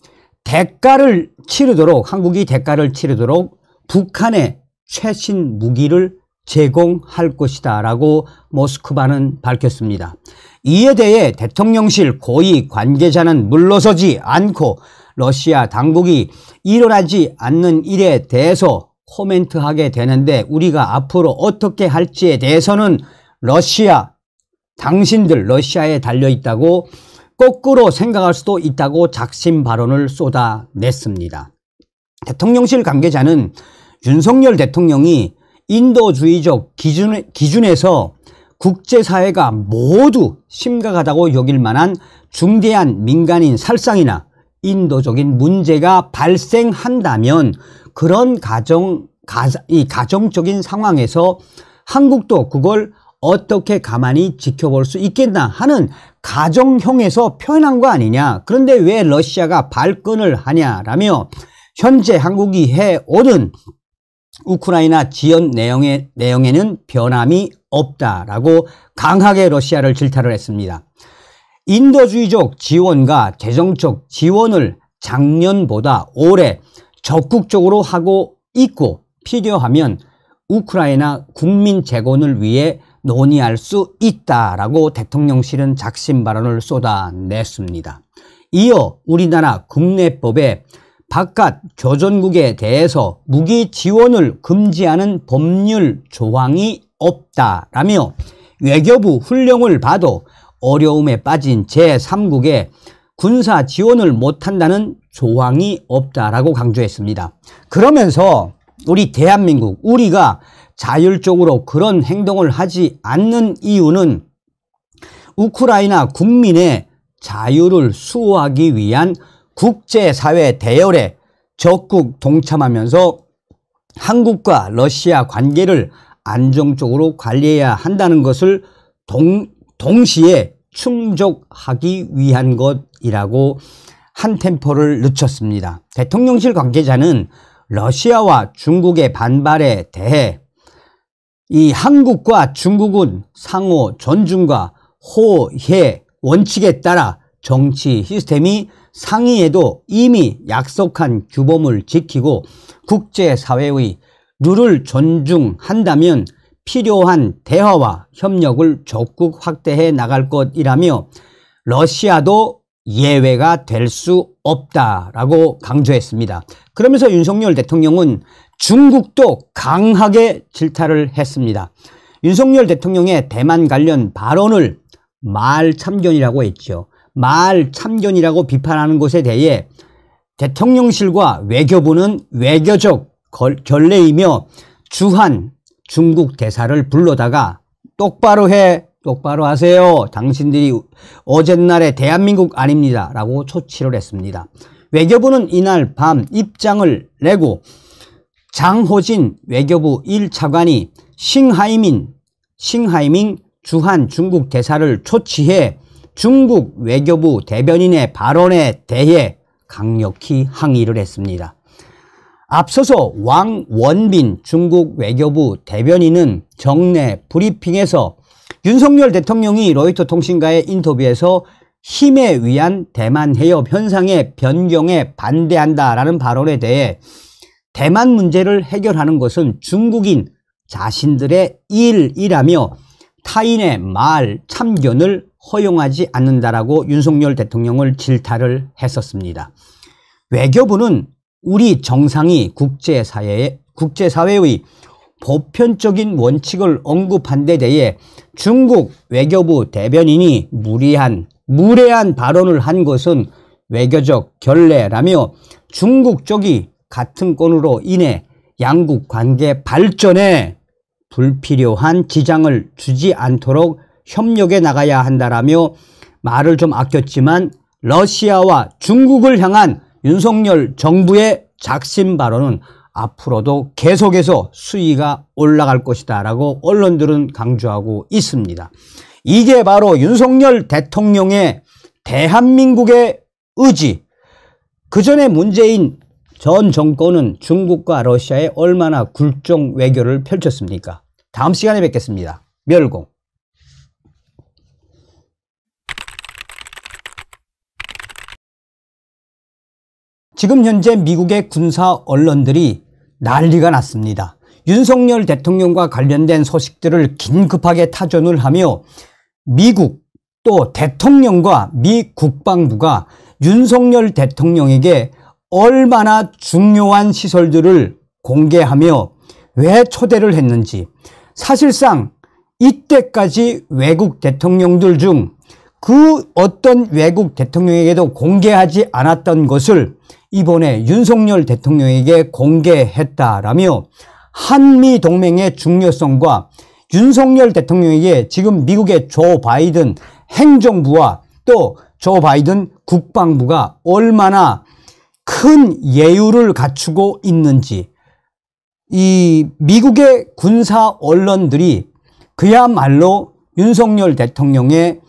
대가를 치르도록 한국이 대가를 치르도록 북한의 최신 무기를 제공할 것이다 라고 모스크바는 밝혔습니다. 이에 대해 대통령실 고위 관계자는 물러서지 않고 러시아 당국이 일어나지 않는 일에 대해서 코멘트하게 되는데 우리가 앞으로 어떻게 할지에 대해서는 러시아 당신들 러시아에 달려있다고 거꾸로 생각할 수도 있다고 작심 발언을 쏟아냈습니다. 대통령실 관계자는 윤석열 대통령이 인도주의적 기준, 기준에서 국제사회가 모두 심각하다고 여길 만한 중대한 민간인 살상이나 인도적인 문제가 발생한다면 그런 가정, 가, 이 가정적인 상황에서 한국도 그걸 어떻게 가만히 지켜볼 수 있겠나 하는 가정형에서 표현한 거 아니냐 그런데 왜 러시아가 발끈을 하냐라며 현재 한국이 해오는 우크라이나 지원 내용에, 내용에는 변함이 없다라고 강하게 러시아를 질타를 했습니다. 인도주의적 지원과 재정적 지원을 작년보다 올해 적극적으로 하고 있고 필요하면 우크라이나 국민 재건을 위해 논의할 수 있다라고 대통령실은 작심 발언을 쏟아냈습니다. 이어 우리나라 국내법에 바깥 교전국에 대해서 무기 지원을 금지하는 법률 조항이 없다라며 외교부 훈령을 봐도 어려움에 빠진 제3국에 군사 지원을 못한다는 조항이 없다라고 강조했습니다. 그러면서 우리 대한민국, 우리가 자율적으로 그런 행동을 하지 않는 이유는 우크라이나 국민의 자유를 수호하기 위한 국제사회 대열에 적극 동참하면서 한국과 러시아 관계를 안정적으로 관리해야 한다는 것을 동, 동시에 충족하기 위한 것이라고 한 템포를 늦췄습니다. 대통령실 관계자는 러시아와 중국의 반발에 대해 이 한국과 중국은 상호 존중과 호혜 원칙에 따라 정치 시스템이 상의에도 이미 약속한 규범을 지키고 국제사회의 룰을 존중한다면 필요한 대화와 협력을 적극 확대해 나갈 것이라며 러시아도 예외가 될 수 없다라고 강조했습니다. 그러면서 윤석열 대통령은 중국도 강하게 질타를 했습니다. 윤석열 대통령의 대만 관련 발언을 말참견이라고 했죠. 말참견이라고 비판하는 것에 대해 대통령실과 외교부는 외교적 결례이며 주한 중국 대사를 불러다가 똑바로 해 똑바로 하세요 당신들이 어젯날에 대한민국 아닙니다 라고 초치를 했습니다 외교부는 이날 밤 입장을 내고 장호진 외교부 1차관이 싱하이민, 싱하이밍 주한 중국 대사를 초치해 중국 외교부 대변인의 발언에 대해 강력히 항의를 했습니다. 앞서서 왕원빈 중국 외교부 대변인은 정례 브리핑에서 윤석열 대통령이 로이터 통신과의 인터뷰에서 힘에 의한 대만 해협 현상의 변경에 반대한다라는 발언에 대해 대만 문제를 해결하는 것은 중국인 자신들의 일이라며 타인의 말, 참견을 허용하지 않는다라고 윤석열 대통령을 질타를 했었습니다. 외교부는 우리 정상이 국제사회의, 국제사회의 보편적인 원칙을 언급한 데 대해 중국 외교부 대변인이 무리한, 무례한 발언을 한 것은 외교적 결례라며 중국 쪽이 같은 건으로 인해 양국 관계 발전에 불필요한 지장을 주지 않도록 협력해 나가야 한다라며 말을 좀 아꼈지만 러시아와 중국을 향한 윤석열 정부의 작심 발언은 앞으로도 계속해서 수위가 올라갈 것이다 라고 언론들은 강조하고 있습니다. 이게 바로 윤석열 대통령의 대한민국의 의지 그 전에 문재인 전 정권은 중국과 러시아에 얼마나 굴종 외교를 펼쳤습니까? 다음 시간에 뵙겠습니다. 멸공. 지금 현재 미국의 군사 언론들이 난리가 났습니다. 윤석열 대통령과 관련된 소식들을 긴급하게 타전을 하며 미국 또 대통령과 미 국방부가 윤석열 대통령에게 얼마나 중요한 시설들을 공개하며 왜 초대를 했는지 사실상 이때까지 외국 대통령들 중 그 어떤 외국 대통령에게도 공개하지 않았던 것을 이번에 윤석열 대통령에게 공개했다라며 한미 동맹의 중요성과 윤석열 대통령에게 지금 미국의 조 바이든 행정부와 또 조 바이든 국방부가 얼마나 큰 예우를 갖추고 있는지 이 미국의 군사 언론들이 그야말로 윤석열 대통령의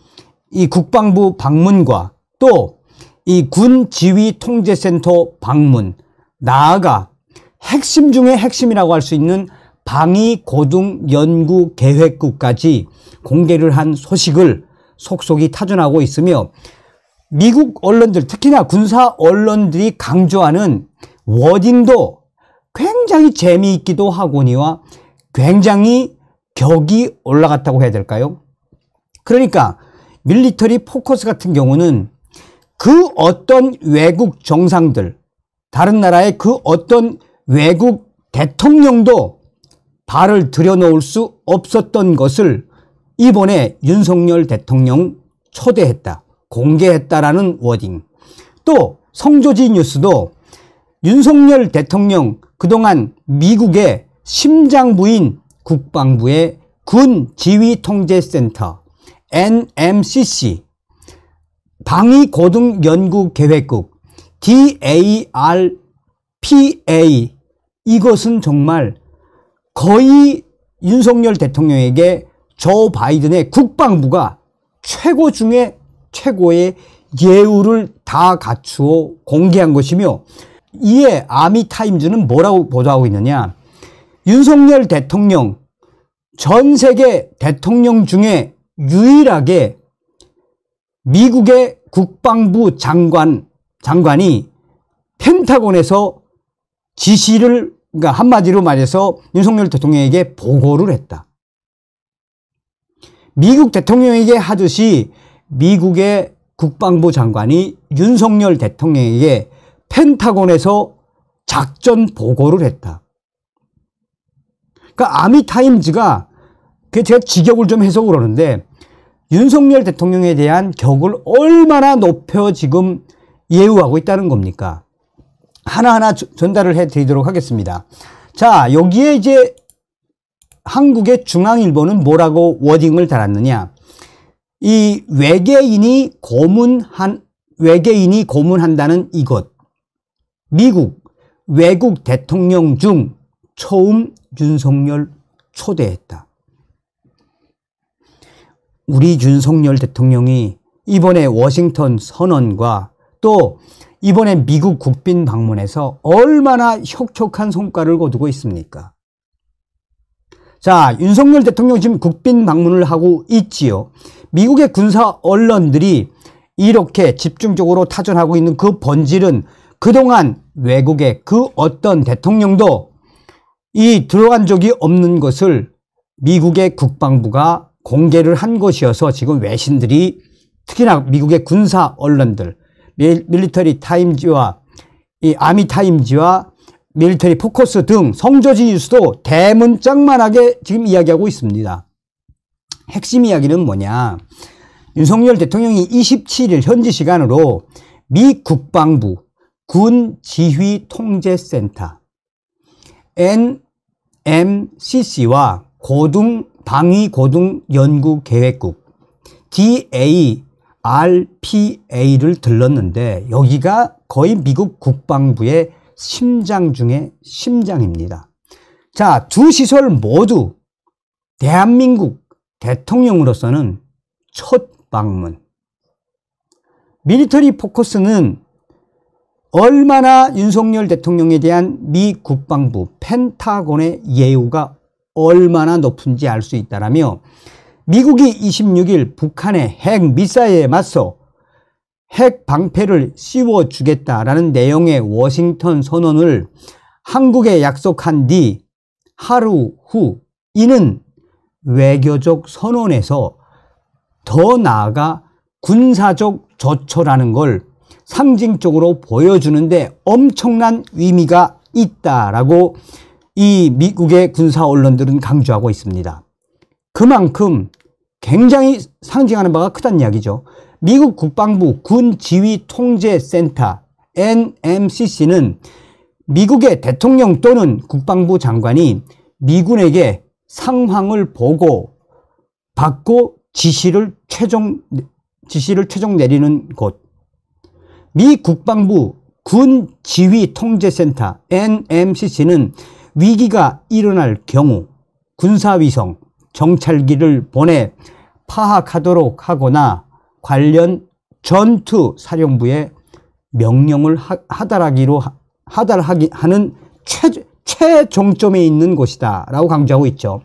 이 국방부 방문과 또 이 군 지휘 통제센터 방문 나아가 핵심 중의 핵심이라고 할 수 있는 방위 고등 연구 계획국까지 공개를 한 소식을 속속이 타전하고 있으며 미국 언론들 특히나 군사 언론들이 강조하는 워딩도 굉장히 재미있기도 하고니와 굉장히 격이 올라갔다고 해야 될까요? 그러니까 밀리터리 포커스 같은 경우는 그 어떤 외국 정상들 다른 나라의 그 어떤 외국 대통령도 발을 들여놓을 수 없었던 것을 이번에 윤석열 대통령 초대했다. 공개했다라는 워딩. 또 성조지 뉴스도 윤석열 대통령 그동안 미국의 심장부인 국방부의 군 지휘통제센터 NMCC 방위고등연구계획국 DARPA 이것은 정말 거의 윤석열 대통령에게 조 바이든의 국방부가 최고 중에 최고의 예우를 다 갖추어 공개한 것이며 이에 아미타임즈는 뭐라고 보도하고 있느냐 윤석열 대통령 전 세계 대통령 중에 유일하게 미국의 국방부 장관 장관이 펜타곤에서 지시를 그러니까 한마디로 말해서 윤석열 대통령에게 보고를 했다. 미국 대통령에게 하듯이 미국의 국방부 장관이 윤석열 대통령에게 펜타곤에서 작전 보고를 했다. 그러니까 아미타임즈가 그 제가 직역을 좀 해서 그러는데 윤석열 대통령에 대한 격을 얼마나 높여 지금 예우하고 있다는 겁니까? 하나하나 전달을 해 드리도록 하겠습니다. 자, 여기에 이제 한국의 중앙일보는 뭐라고 워딩을 달았느냐. 이 외계인이 고문한 외계인이 고문한다는 이것 미국 외국 대통령 중 처음 윤석열 초대했다. 우리 윤석열 대통령이 이번에 워싱턴 선언과 또 이번에 미국 국빈 방문에서 얼마나 혁혁한 성과를 거두고 있습니까? 자, 윤석열 대통령 지금 국빈 방문을 하고 있지요. 미국의 군사 언론들이 이렇게 집중적으로 타전하고 있는 그 본질은 그동안 외국의 그 어떤 대통령도 이 들어간 적이 없는 것을 미국의 국방부가 공개를 한 것이어서 지금 외신들이 특히나 미국의 군사 언론들 밀리터리 타임즈와 이 아미 타임즈와 밀리터리 포커스 등 성조지 뉴스도 대문짝만하게 지금 이야기하고 있습니다. 핵심 이야기는 뭐냐. 윤석열 대통령이 27일 현지 시간으로 미 국방부 군 지휘 통제센터 NMCC와 고등 방위 고등 연구 계획국 DARPA를 들렀는데 여기가 거의 미국 국방부의 심장 중에 심장입니다. 자, 두 시설 모두 대한민국 대통령으로서는 첫 방문. 미리터리 포커스는 얼마나 윤석열 대통령에 대한 미 국방부 펜타곤의 예우가 얼마나 높은지 알 수 있다라며 미국이 26일 북한의 핵 미사에 맞서 핵 방패를 씌워주겠다라는 내용의 워싱턴 선언을 한국에 약속한 뒤 하루 후 이는 외교적 선언에서 더 나아가 군사적 저처라는걸 상징적으로 보여주는데 엄청난 의미가 있다라고 이 미국의 군사 언론들은 강조하고 있습니다. 그만큼 굉장히 상징하는 바가 크다는 이야기죠. 미국 국방부 군 지휘 통제 센터 NMCC는 미국의 대통령 또는 국방부 장관이 미군에게 상황을 보고 받고 지시를 최종 지시를 최종 내리는 곳. 미 국방부 군 지휘 통제센터 NMCC는 위기가 일어날 경우 군사위성 정찰기를 보내 파악하도록 하거나 관련 전투 사령부에 명령을 하, 달하기로 하달하기 하는 최, 최종점에 있는 곳이다 라고 강조하고 있죠.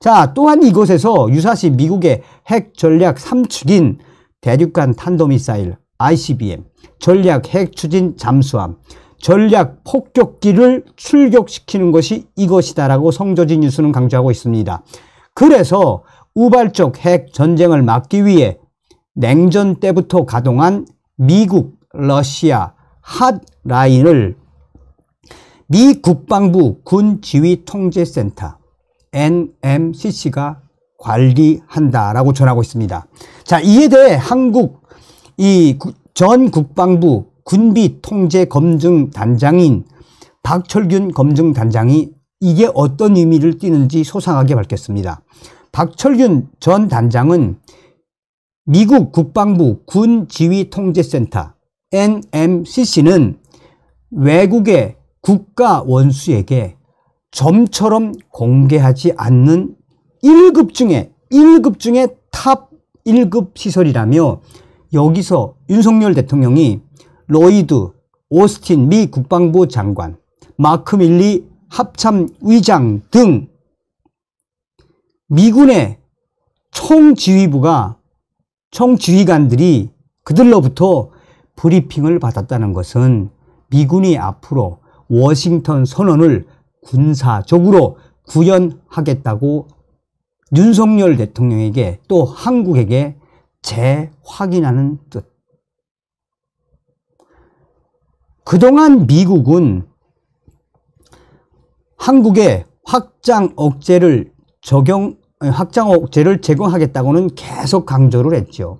자, 또한 이곳에서 유사시 미국의 핵 전략 3축인 대륙간 탄도미사일 ICBM, 전략 핵 추진 잠수함, 전략 폭격기를 출격시키는 것이 이것이다라고 성조진 뉴스는 강조하고 있습니다. 그래서 우발적 핵 전쟁을 막기 위해 냉전 때부터 가동한 미국, 러시아 핫 라인을 미 국방부 군지휘통제센터 NMCC가 관리한다라고 전하고 있습니다. 자, 이에 대해 한국 이 전 국방부 군비통제검증단장인 박철균 검증단장이 이게 어떤 의미를 띠는지 소상하게 밝혔습니다. 박철균 전 단장은 미국 국방부 군지휘통제센터 NMCC는 외국의 국가 원수에게 점처럼 공개하지 않는 1급 중에 1급 중에 탑 1급 시설이라며 여기서 윤석열 대통령이 로이드, 오스틴 미 국방부 장관, 마크 밀리 합참 의장 등 미군의 총지휘부가 총지휘관들이 그들로부터 브리핑을 받았다는 것은 미군이 앞으로 워싱턴 선언을 군사적으로 구현하겠다고 윤석열 대통령에게 또 한국에게 재확인하는 뜻. 그동안 미국은 한국에 확장 억제를 적용, 확장 억제를 제공하겠다고는 계속 강조를 했죠.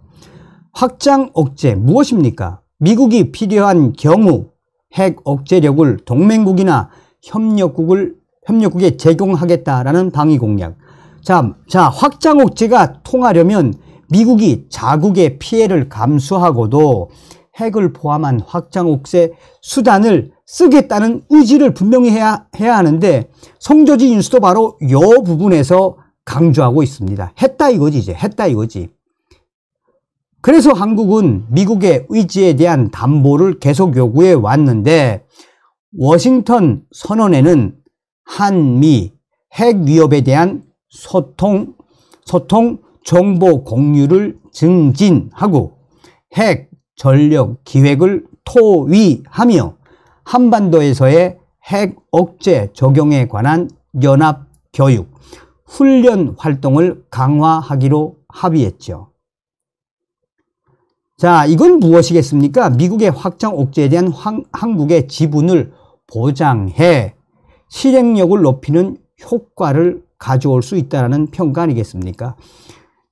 확장 억제 무엇입니까? 미국이 필요한 경우 핵 억제력을 동맹국이나 협력국을 협력국에 제공하겠다라는 방위 공약. 자, 자 확장 억제가 통하려면 미국이 자국의 피해를 감수하고도 핵을 포함한 확장 억제 수단을 쓰겠다는 의지를 분명히 해야, 해야 하는데 성조지 인수도 바로 요 부분에서 강조하고 있습니다. 했다 이거지 이제 했다 이거지. 그래서 한국은 미국의 의지에 대한 담보를 계속 요구해 왔는데 워싱턴 선언에는 한미 핵 위협에 대한 소통, 소통 정보 공유를 증진하고 핵 전력 기획을 토위하며 한반도에서의 핵 억제 적용에 관한 연합 교육, 훈련 활동을 강화하기로 합의했죠. 자, 이건 무엇이겠습니까? 미국의 확장 억제에 대한 황, 한국의 지분을 보장해 실행력을 높이는 효과를 가져올 수 있다는 평가 아니겠습니까?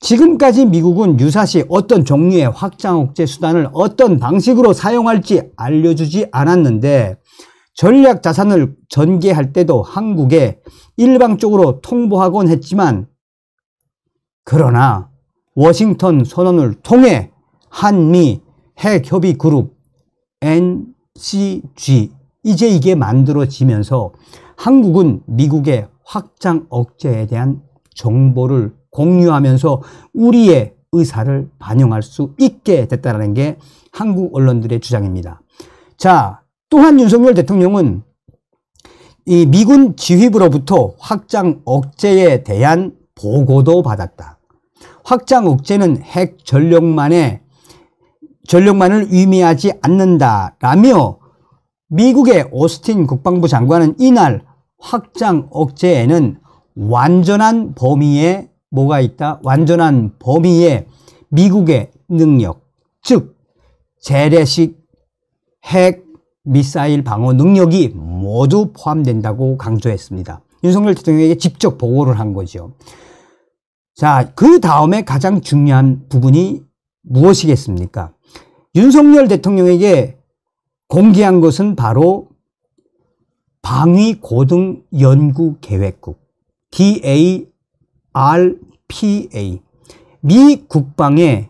지금까지 미국은 유사시 어떤 종류의 확장 억제 수단을 어떤 방식으로 사용할지 알려주지 않았는데 전략 자산을 전개할 때도 한국에 일방적으로 통보하곤 했지만 그러나 워싱턴 선언을 통해 한미 핵협의 그룹 NCG 이제 이게 만들어지면서 한국은 미국의 확장 억제에 대한 정보를 공유하면서 우리의 의사를 반영할 수 있게 됐다는 게 한국 언론들의 주장입니다. 자, 또한 윤석열 대통령은 이 미군 지휘부로부터 확장 억제에 대한 보고도 받았다. 확장 억제는 핵 전력만의 전력만을 의미하지 않는다라며 미국의 오스틴 국방부 장관은 이날 확장 억제에는 완전한 범위에 뭐가 있다? 완전한 범위에 미국의 능력, 즉 재래식 핵 미사일 방어 능력이 모두 포함된다고 강조했습니다. 윤석열 대통령에게 직접 보고를 한 거죠. 자, 그 다음에 가장 중요한 부분이 무엇이겠습니까? 윤석열 대통령에게 공개한 것은 바로 방위고등연구계획국 DARPA 미 국방의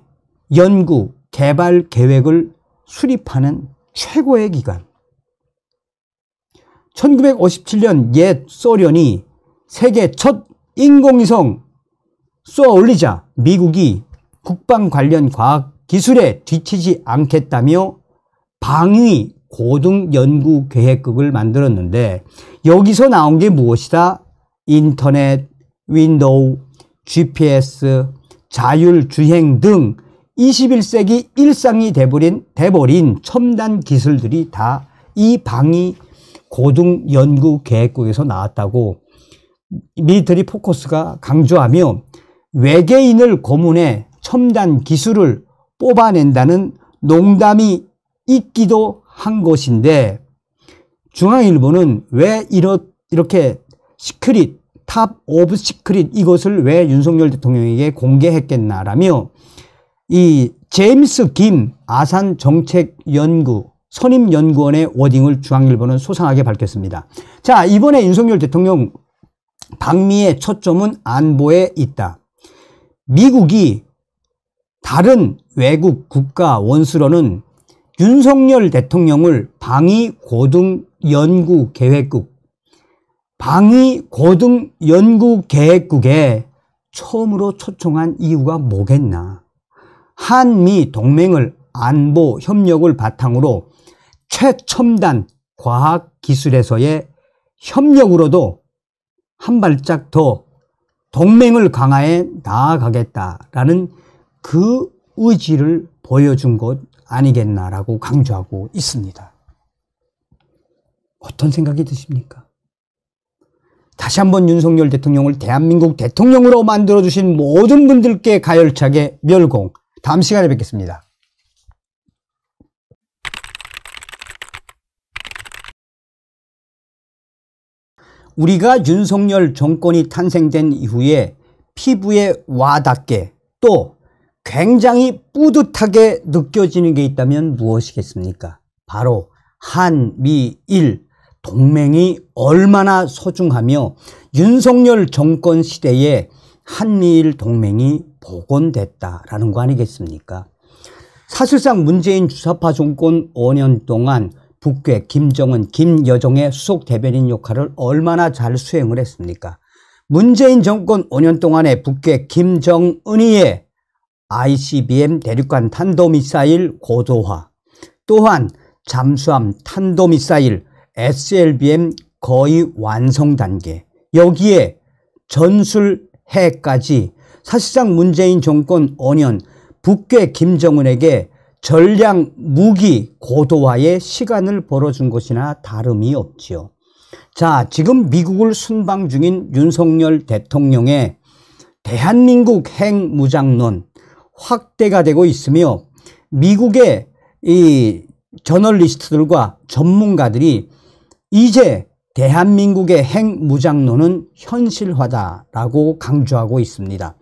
연구 개발 계획을 수립하는 최고의 기관 1957년 옛 소련이 세계 첫 인공위성 쏘아 올리자 미국이 국방 관련 과학 기술에 뒤치지 않겠다며 방위 고등연구계획극을 만들었는데 여기서 나온 게 무엇이다? 인터넷, 윈도우, GPS, 자율주행 등 21세기 일상이 돼버린, 돼버린 첨단 기술들이 다 이 방위 고등연구계획국에서 나왔다고 미리터리 포커스가 강조하며 외계인을 고문해 첨단 기술을 뽑아낸다는 농담이 있기도 한 것인데 중앙일보는 왜 이렇, 이렇게 시크릿, 탑 오브 시크릿 이것을 왜 윤석열 대통령에게 공개했겠나라며 이 제임스 김 아산 정책연구 선임연구원의 워딩을 중앙일보는 소상하게 밝혔습니다. 자 이번에 윤석열 대통령 방미의 초점은 안보에 있다. 미국이 다른 외국 국가 원수로는 윤석열 대통령을 방위 고등 연구 계획국 방위 고등 연구 계획국에 처음으로 초청한 이유가 뭐겠나? 한미 동맹을 안보 협력을 바탕으로 최첨단 과학 기술에서의 협력으로도 한 발짝 더 동맹을 강화해 나아가겠다라는 그 의지를 보여준 것 아니겠나라고 강조하고 있습니다. 어떤 생각이 드십니까? 다시 한번 윤석열 대통령을 대한민국 대통령으로 만들어주신 모든 분들께 가열차게 멸공. 다음 시간에 뵙겠습니다. 우리가 윤석열 정권이 탄생된 이후에 피부에 와닿게 또 굉장히 뿌듯하게 느껴지는 게 있다면 무엇이겠습니까? 바로 한미일 동맹이 얼마나 소중하며 윤석열 정권 시대에 한미일 동맹이 복원됐다라는 거 아니겠습니까? 사실상 문재인 주사파 정권 5년 동안 북괴 김정은, 김여정의 수석 대변인 역할을 얼마나 잘 수행을 했습니까? 문재인 정권 5년 동안에 북괴 김정은이의 ICBM 대륙간 탄도미사일 고도화 또한 잠수함 탄도미사일 SLBM 거의 완성 단계 여기에 전술 해까지 사실상 문재인 정권 5년 북괴 김정은에게 전략 무기 고도화의 시간을 벌어준 것이나 다름이 없지요. 자, 지금 미국을 순방 중인 윤석열 대통령의 대한민국 핵무장론 확대가 되고 있으며 미국의 이 저널리스트들과 전문가들이 이제 대한민국의 핵무장론은 현실화다라고 강조하고 있습니다.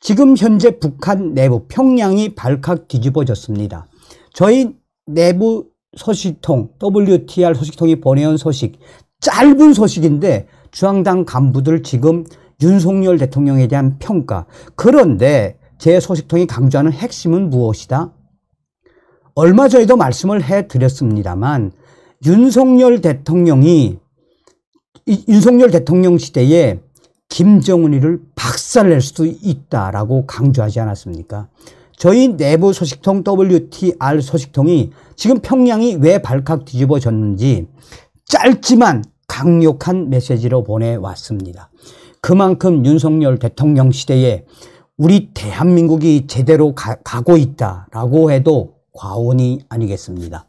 지금 현재 북한 내부 평양이 발칵 뒤집어졌습니다. 저희 내부 소식통 WTR 소식통이 보내온 소식 짧은 소식인데 주앙당 간부들 지금 윤석열 대통령에 대한 평가 그런데 제 소식통이 강조하는 핵심은 무엇이다? 얼마 전에도 말씀을 해 드렸습니다만 윤석열 대통령이 윤석열 대통령 시대에 김정은이를 박살낼 수도 있다라고 강조하지 않았습니까? 저희 내부 소식통 WTR 소식통이 지금 평양이 왜 발칵 뒤집어졌는지 짧지만 강력한 메시지로 보내왔습니다. 그만큼 윤석열 대통령 시대에 우리 대한민국이 제대로 가, 고 있다라고 해도 과언이 아니겠습니다.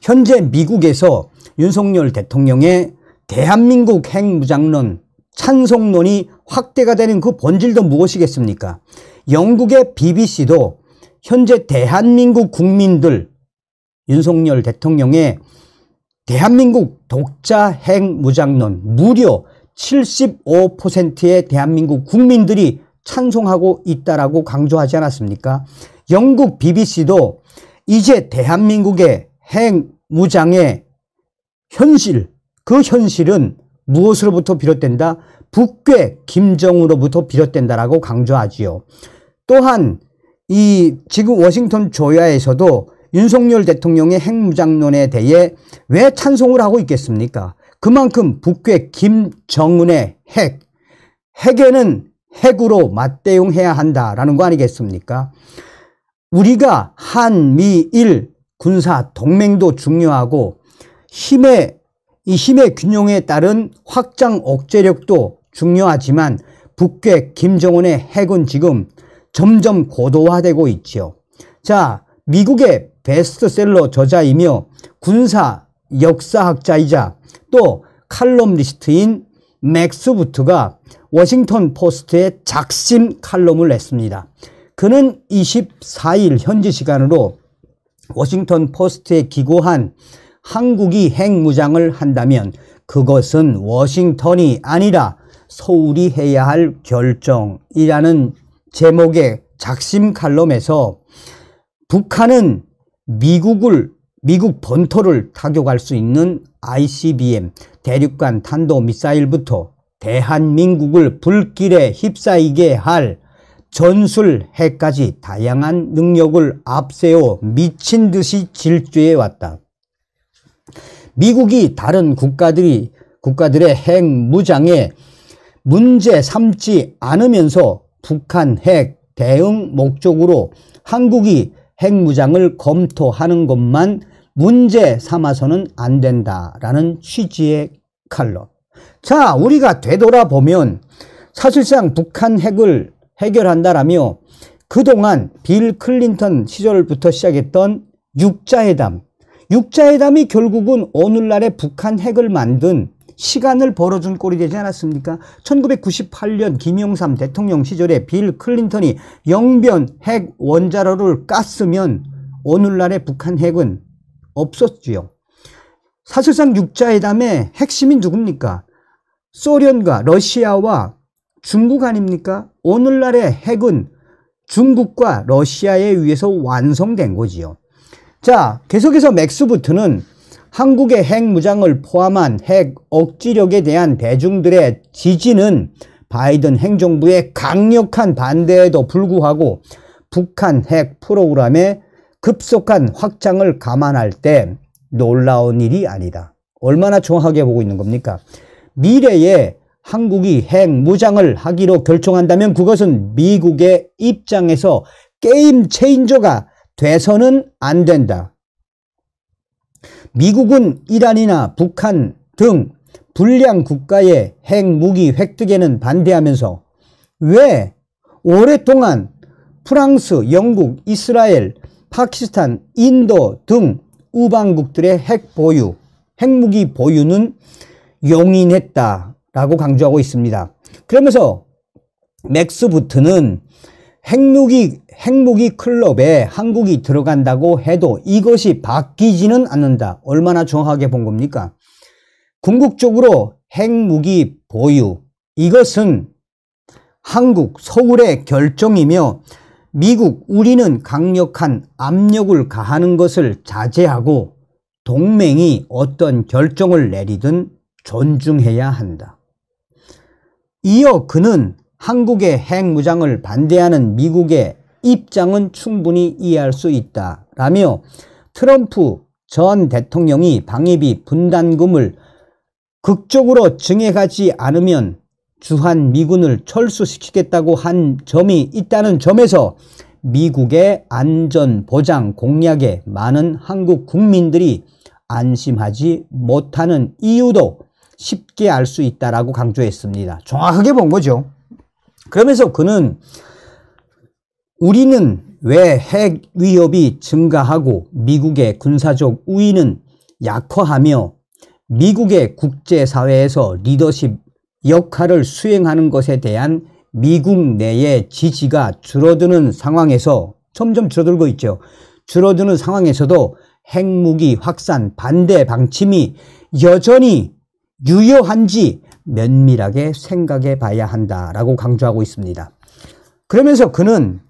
현재 미국에서 윤석열 대통령의 대한민국 핵무장론 찬송론이 확대가 되는 그 본질도 무엇이겠습니까? 영국의 BBC도 현재 대한민국 국민들 윤석열 대통령의 대한민국 독자 핵무장론 무려 75%의 대한민국 국민들이 찬송하고 있다라고 강조하지 않았습니까? 영국 BBC도 이제 대한민국의 핵무장의 현실, 그 현실은 무엇으로부터 비롯된다? 북괴 김정으로부터 비롯된다라고 강조하지요. 또한 이 지금 워싱턴 조야에서도 윤석열 대통령의 핵무장론에 대해 왜 찬송을 하고 있겠습니까? 그만큼 북괴 김정은의 핵, 핵에는 핵으로 맞대응해야 한다라는 거 아니겠습니까? 우리가 한미일 군사 동맹도 중요하고 힘의 이 힘의 균형에 따른 확장 억제력도 중요하지만 북괴 김정은의 핵은 지금 점점 고도화되고 있지요. 자, 미국의 베스트셀러 저자이며 군사 역사학자이자 또칼럼리스트인 맥스부트가 워싱턴 포스트에 작심 칼럼을 냈습니다. 그는 24일 현지 시간으로 워싱턴 포스트에 기고한 한국이 핵무장을 한다면 그것은 워싱턴이 아니라 서울이 해야 할 결정이라는 제목의 작심 칼럼에서 북한은 미국을 미국 본토를 타격할 수 있는 ICBM 대륙간 탄도미사일부터 대한민국을 불길에 휩싸이게 할 전술 핵까지 다양한 능력을 앞세워 미친 듯이 질주해 왔다. 미국이 다른 국가들이 국가들의 핵 무장에 문제 삼지 않으면서 북한 핵 대응 목적으로 한국이 핵 무장을 검토하는 것만 문제 삼아서는 안 된다라는 취지의 칼럼. 자, 우리가 되돌아보면 사실상 북한 핵을 해결한다라며 그동안 빌 클린턴 시절부터 시작했던 육자회담, 육자회담이 결국은 오늘날의 북한 핵을 만든 시간을 벌어준 꼴이 되지 않았습니까? 1998년 김영삼 대통령 시절에 빌 클린턴이 영변 핵 원자로를 깠으면 오늘날의 북한 핵은 없었지요. 사실상 육자회담의 핵심이 누굽니까? 소련과 러시아와 중국 아닙니까? 오늘날의 핵은 중국과 러시아에 의해서 완성된 거지요. 자, 계속해서 맥스부트는 한국의 핵 무장을 포함한 핵 억지력에 대한 대중들의 지지는 바이든 행정부의 강력한 반대에도 불구하고 북한 핵 프로그램의 급속한 확장을 감안할 때 놀라운 일이 아니다. 얼마나 정확하게 보고 있는 겁니까? 미래에 한국이 핵 무장을 하기로 결정한다면 그것은 미국의 입장에서 게임 체인저가 돼서는 안 된다. 미국은 이란이나 북한 등 불량 국가의 핵무기 획득에는 반대하면서 왜 오랫동안 프랑스, 영국, 이스라엘, 파키스탄, 인도 등 우방국들의 핵 보유, 핵무기 보유는 용인했다라고 강조하고 있습니다. 그러면서 맥스 부트는 핵무기, 핵무기 클럽에 한국이 들어간다고 해도 이것이 바뀌지는 않는다. 얼마나 정확하게 본 겁니까? 궁극적으로 핵무기 보유. 이것은 한국, 서울의 결정이며 미국, 우리는 강력한 압력을 가하는 것을 자제하고 동맹이 어떤 결정을 내리든 존중해야 한다. 이어 그는 한국의 핵무장을 반대하는 미국의 입장은 충분히 이해할 수 있다. 라며 트럼프 전 대통령이 방위비 분담금을 극적으로 증액하지 않으면 주한 미군을 철수시키겠다고 한 점이 있다는 점에서 미국의 안전보장 공약에 많은 한국 국민들이 안심하지 못하는 이유도 쉽게 알 수 있다라고 강조했습니다. 정확하게 본 거죠. 그러면서 그는 우리는 왜 핵 위협이 증가하고 미국의 군사적 우위는 약화하며 미국의 국제사회에서 리더십 역할을 수행하는 것에 대한 미국 내의 지지가 줄어드는 상황에서 점점 줄어들고 있죠. 줄어드는 상황에서도 핵무기 확산 반대 방침이 여전히 유효한지 면밀하게 생각해 봐야 한다라고 강조하고 있습니다. 그러면서 그는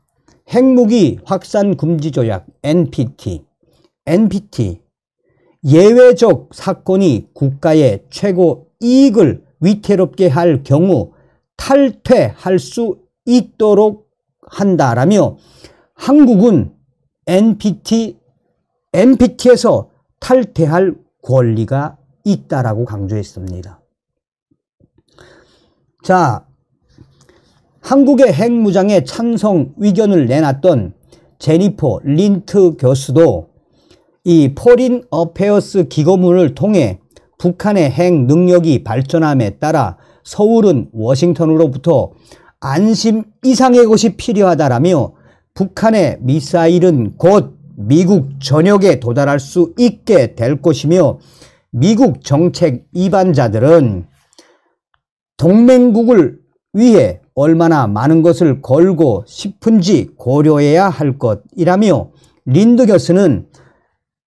핵무기 확산 금지 조약 NPT, NPT 예외적 사건이 국가의 최고 이익을 위태롭게 할 경우 탈퇴할 수 있도록 한다라며 한국은 NPT, NPT에서 탈퇴할 권리가 있다라고 강조했습니다. 자, 한국의 핵무장에 찬성 의견을 내놨던 제니퍼 린트 교수도 이 포린 어페어스 기고문을 통해 북한의 핵 능력이 발전함에 따라 서울은 워싱턴으로부터 안심 이상의 것이 필요하다라며 북한의 미사일은 곧 미국 전역에 도달할 수 있게 될 것이며 미국 정책 이반자들은 동맹국을 위해 얼마나 많은 것을 걸고 싶은지 고려해야 할 것이라며 린드 교수는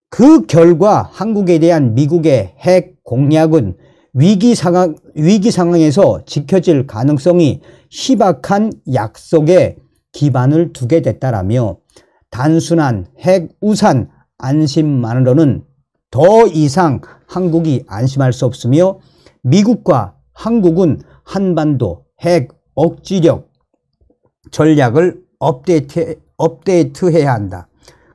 그 결과 한국에 대한 미국의 핵 공약은 위기 상황, 위기 상황에서 지켜질 가능성이 희박한 약속에 기반을 두게 됐다라며 단순한 핵 우산 안심만으로는 더 이상 한국이 안심할 수 없으며 미국과 한국은 한반도 핵 억지력 전략을 업데이트, 업데이트해야 한다.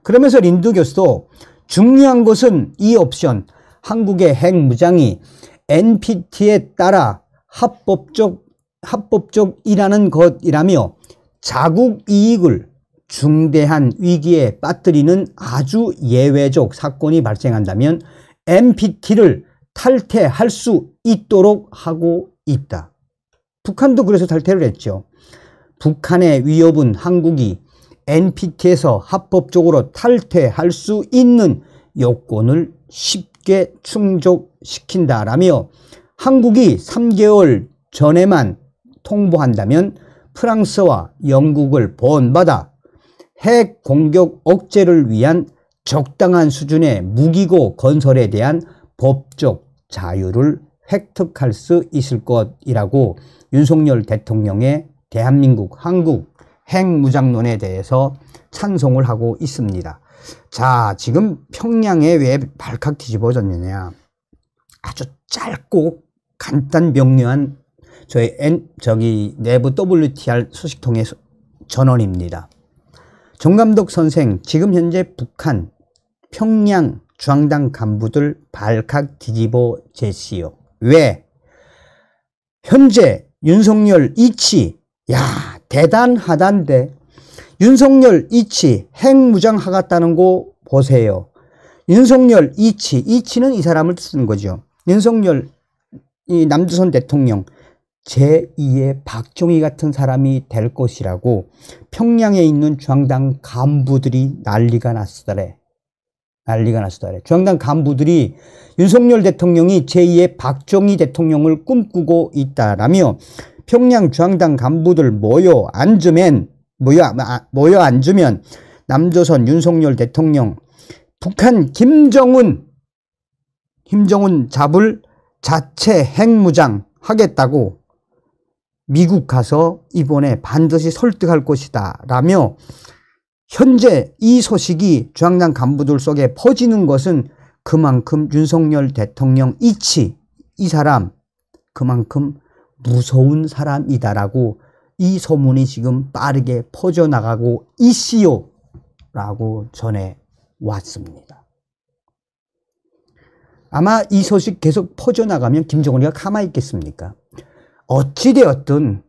그러면서 린드 교수도 중요한 것은 이 옵션 한국의 핵무장이 NPT에 따라 합법적 합법적이라는 것이라며 자국 이익을 중대한 위기에 빠뜨리는 아주 예외적 사건이 발생한다면 MPT를 탈퇴할 수 있도록 하고 있다. 북한도 그래서 탈퇴를 했죠. 북한의 위협은 한국이 NPT에서 합법적으로 탈퇴할 수 있는 요건을 쉽게 충족시킨다라며 한국이 3개월 전에만 통보한다면 프랑스와 영국을 본받아 핵 공격 억제를 위한 적당한 수준의 무기고 건설에 대한 법적 자유를 획득할 수 있을 것이라고 윤석열 대통령의 대한민국 한국 핵무장론에 대해서 찬송을 하고 있습니다. 자, 지금 평양에 왜 발칵 뒤집어졌느냐. 아주 짧고 간단 명료한 저희 N, 저기 내부 WTR 소식통의 전원입니다. 정감독 선생, 지금 현재 북한, 평양 중앙당 간부들 발칵 뒤집어 제시요. 왜? 현재 윤석열 이치, 야 대단하단데 윤석열 이치 핵무장 하겠다는거 보세요. 윤석열 이치, 이치는 이 사람을 쓰는 거죠. 윤석열 이 남조선 대통령 제2의 박종희 같은 사람이 될 것이라고 평양에 있는 중앙당 간부들이 난리가 났으더래. 난리가 났으더래. 중앙당 간부들이 윤석열 대통령이 제2의 박종희 대통령을 꿈꾸고 있다라며 평양 중앙당 간부들 모여 앉으면 모여, 아, 모여 앉으면 남조선 윤석열 대통령 북한 김정은 김정은 잡을 자체 핵무장 하겠다고 미국 가서 이번에 반드시 설득할 것이다 라며 현재 이 소식이 중앙당 간부들 속에 퍼지는 것은 그만큼 윤석열 대통령 이치 이 사람 그만큼 무서운 사람이다라고 이 소문이 지금 빠르게 퍼져나가고 있시오 라고 전해왔습니다. 아마 이 소식 계속 퍼져나가면 김정은이가 가만히 있겠습니까? 어찌되었든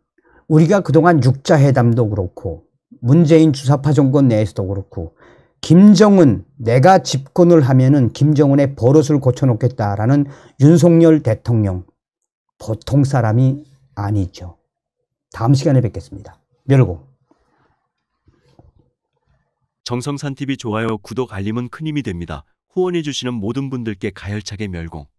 우리가 그동안 육자회담도 그렇고 문재인 주사파 정권 내에서도 그렇고 김정은 내가 집권을 하면은 김정은의 버릇을 고쳐놓겠다라는 윤석열 대통령 보통 사람이 아니죠. 다음 시간에 뵙겠습니다. 멸고 정성산 TV 좋아요 구독 알림은 큰 힘이 됩니다. 후원해 주시는 모든 분들께 가열차게 멸공.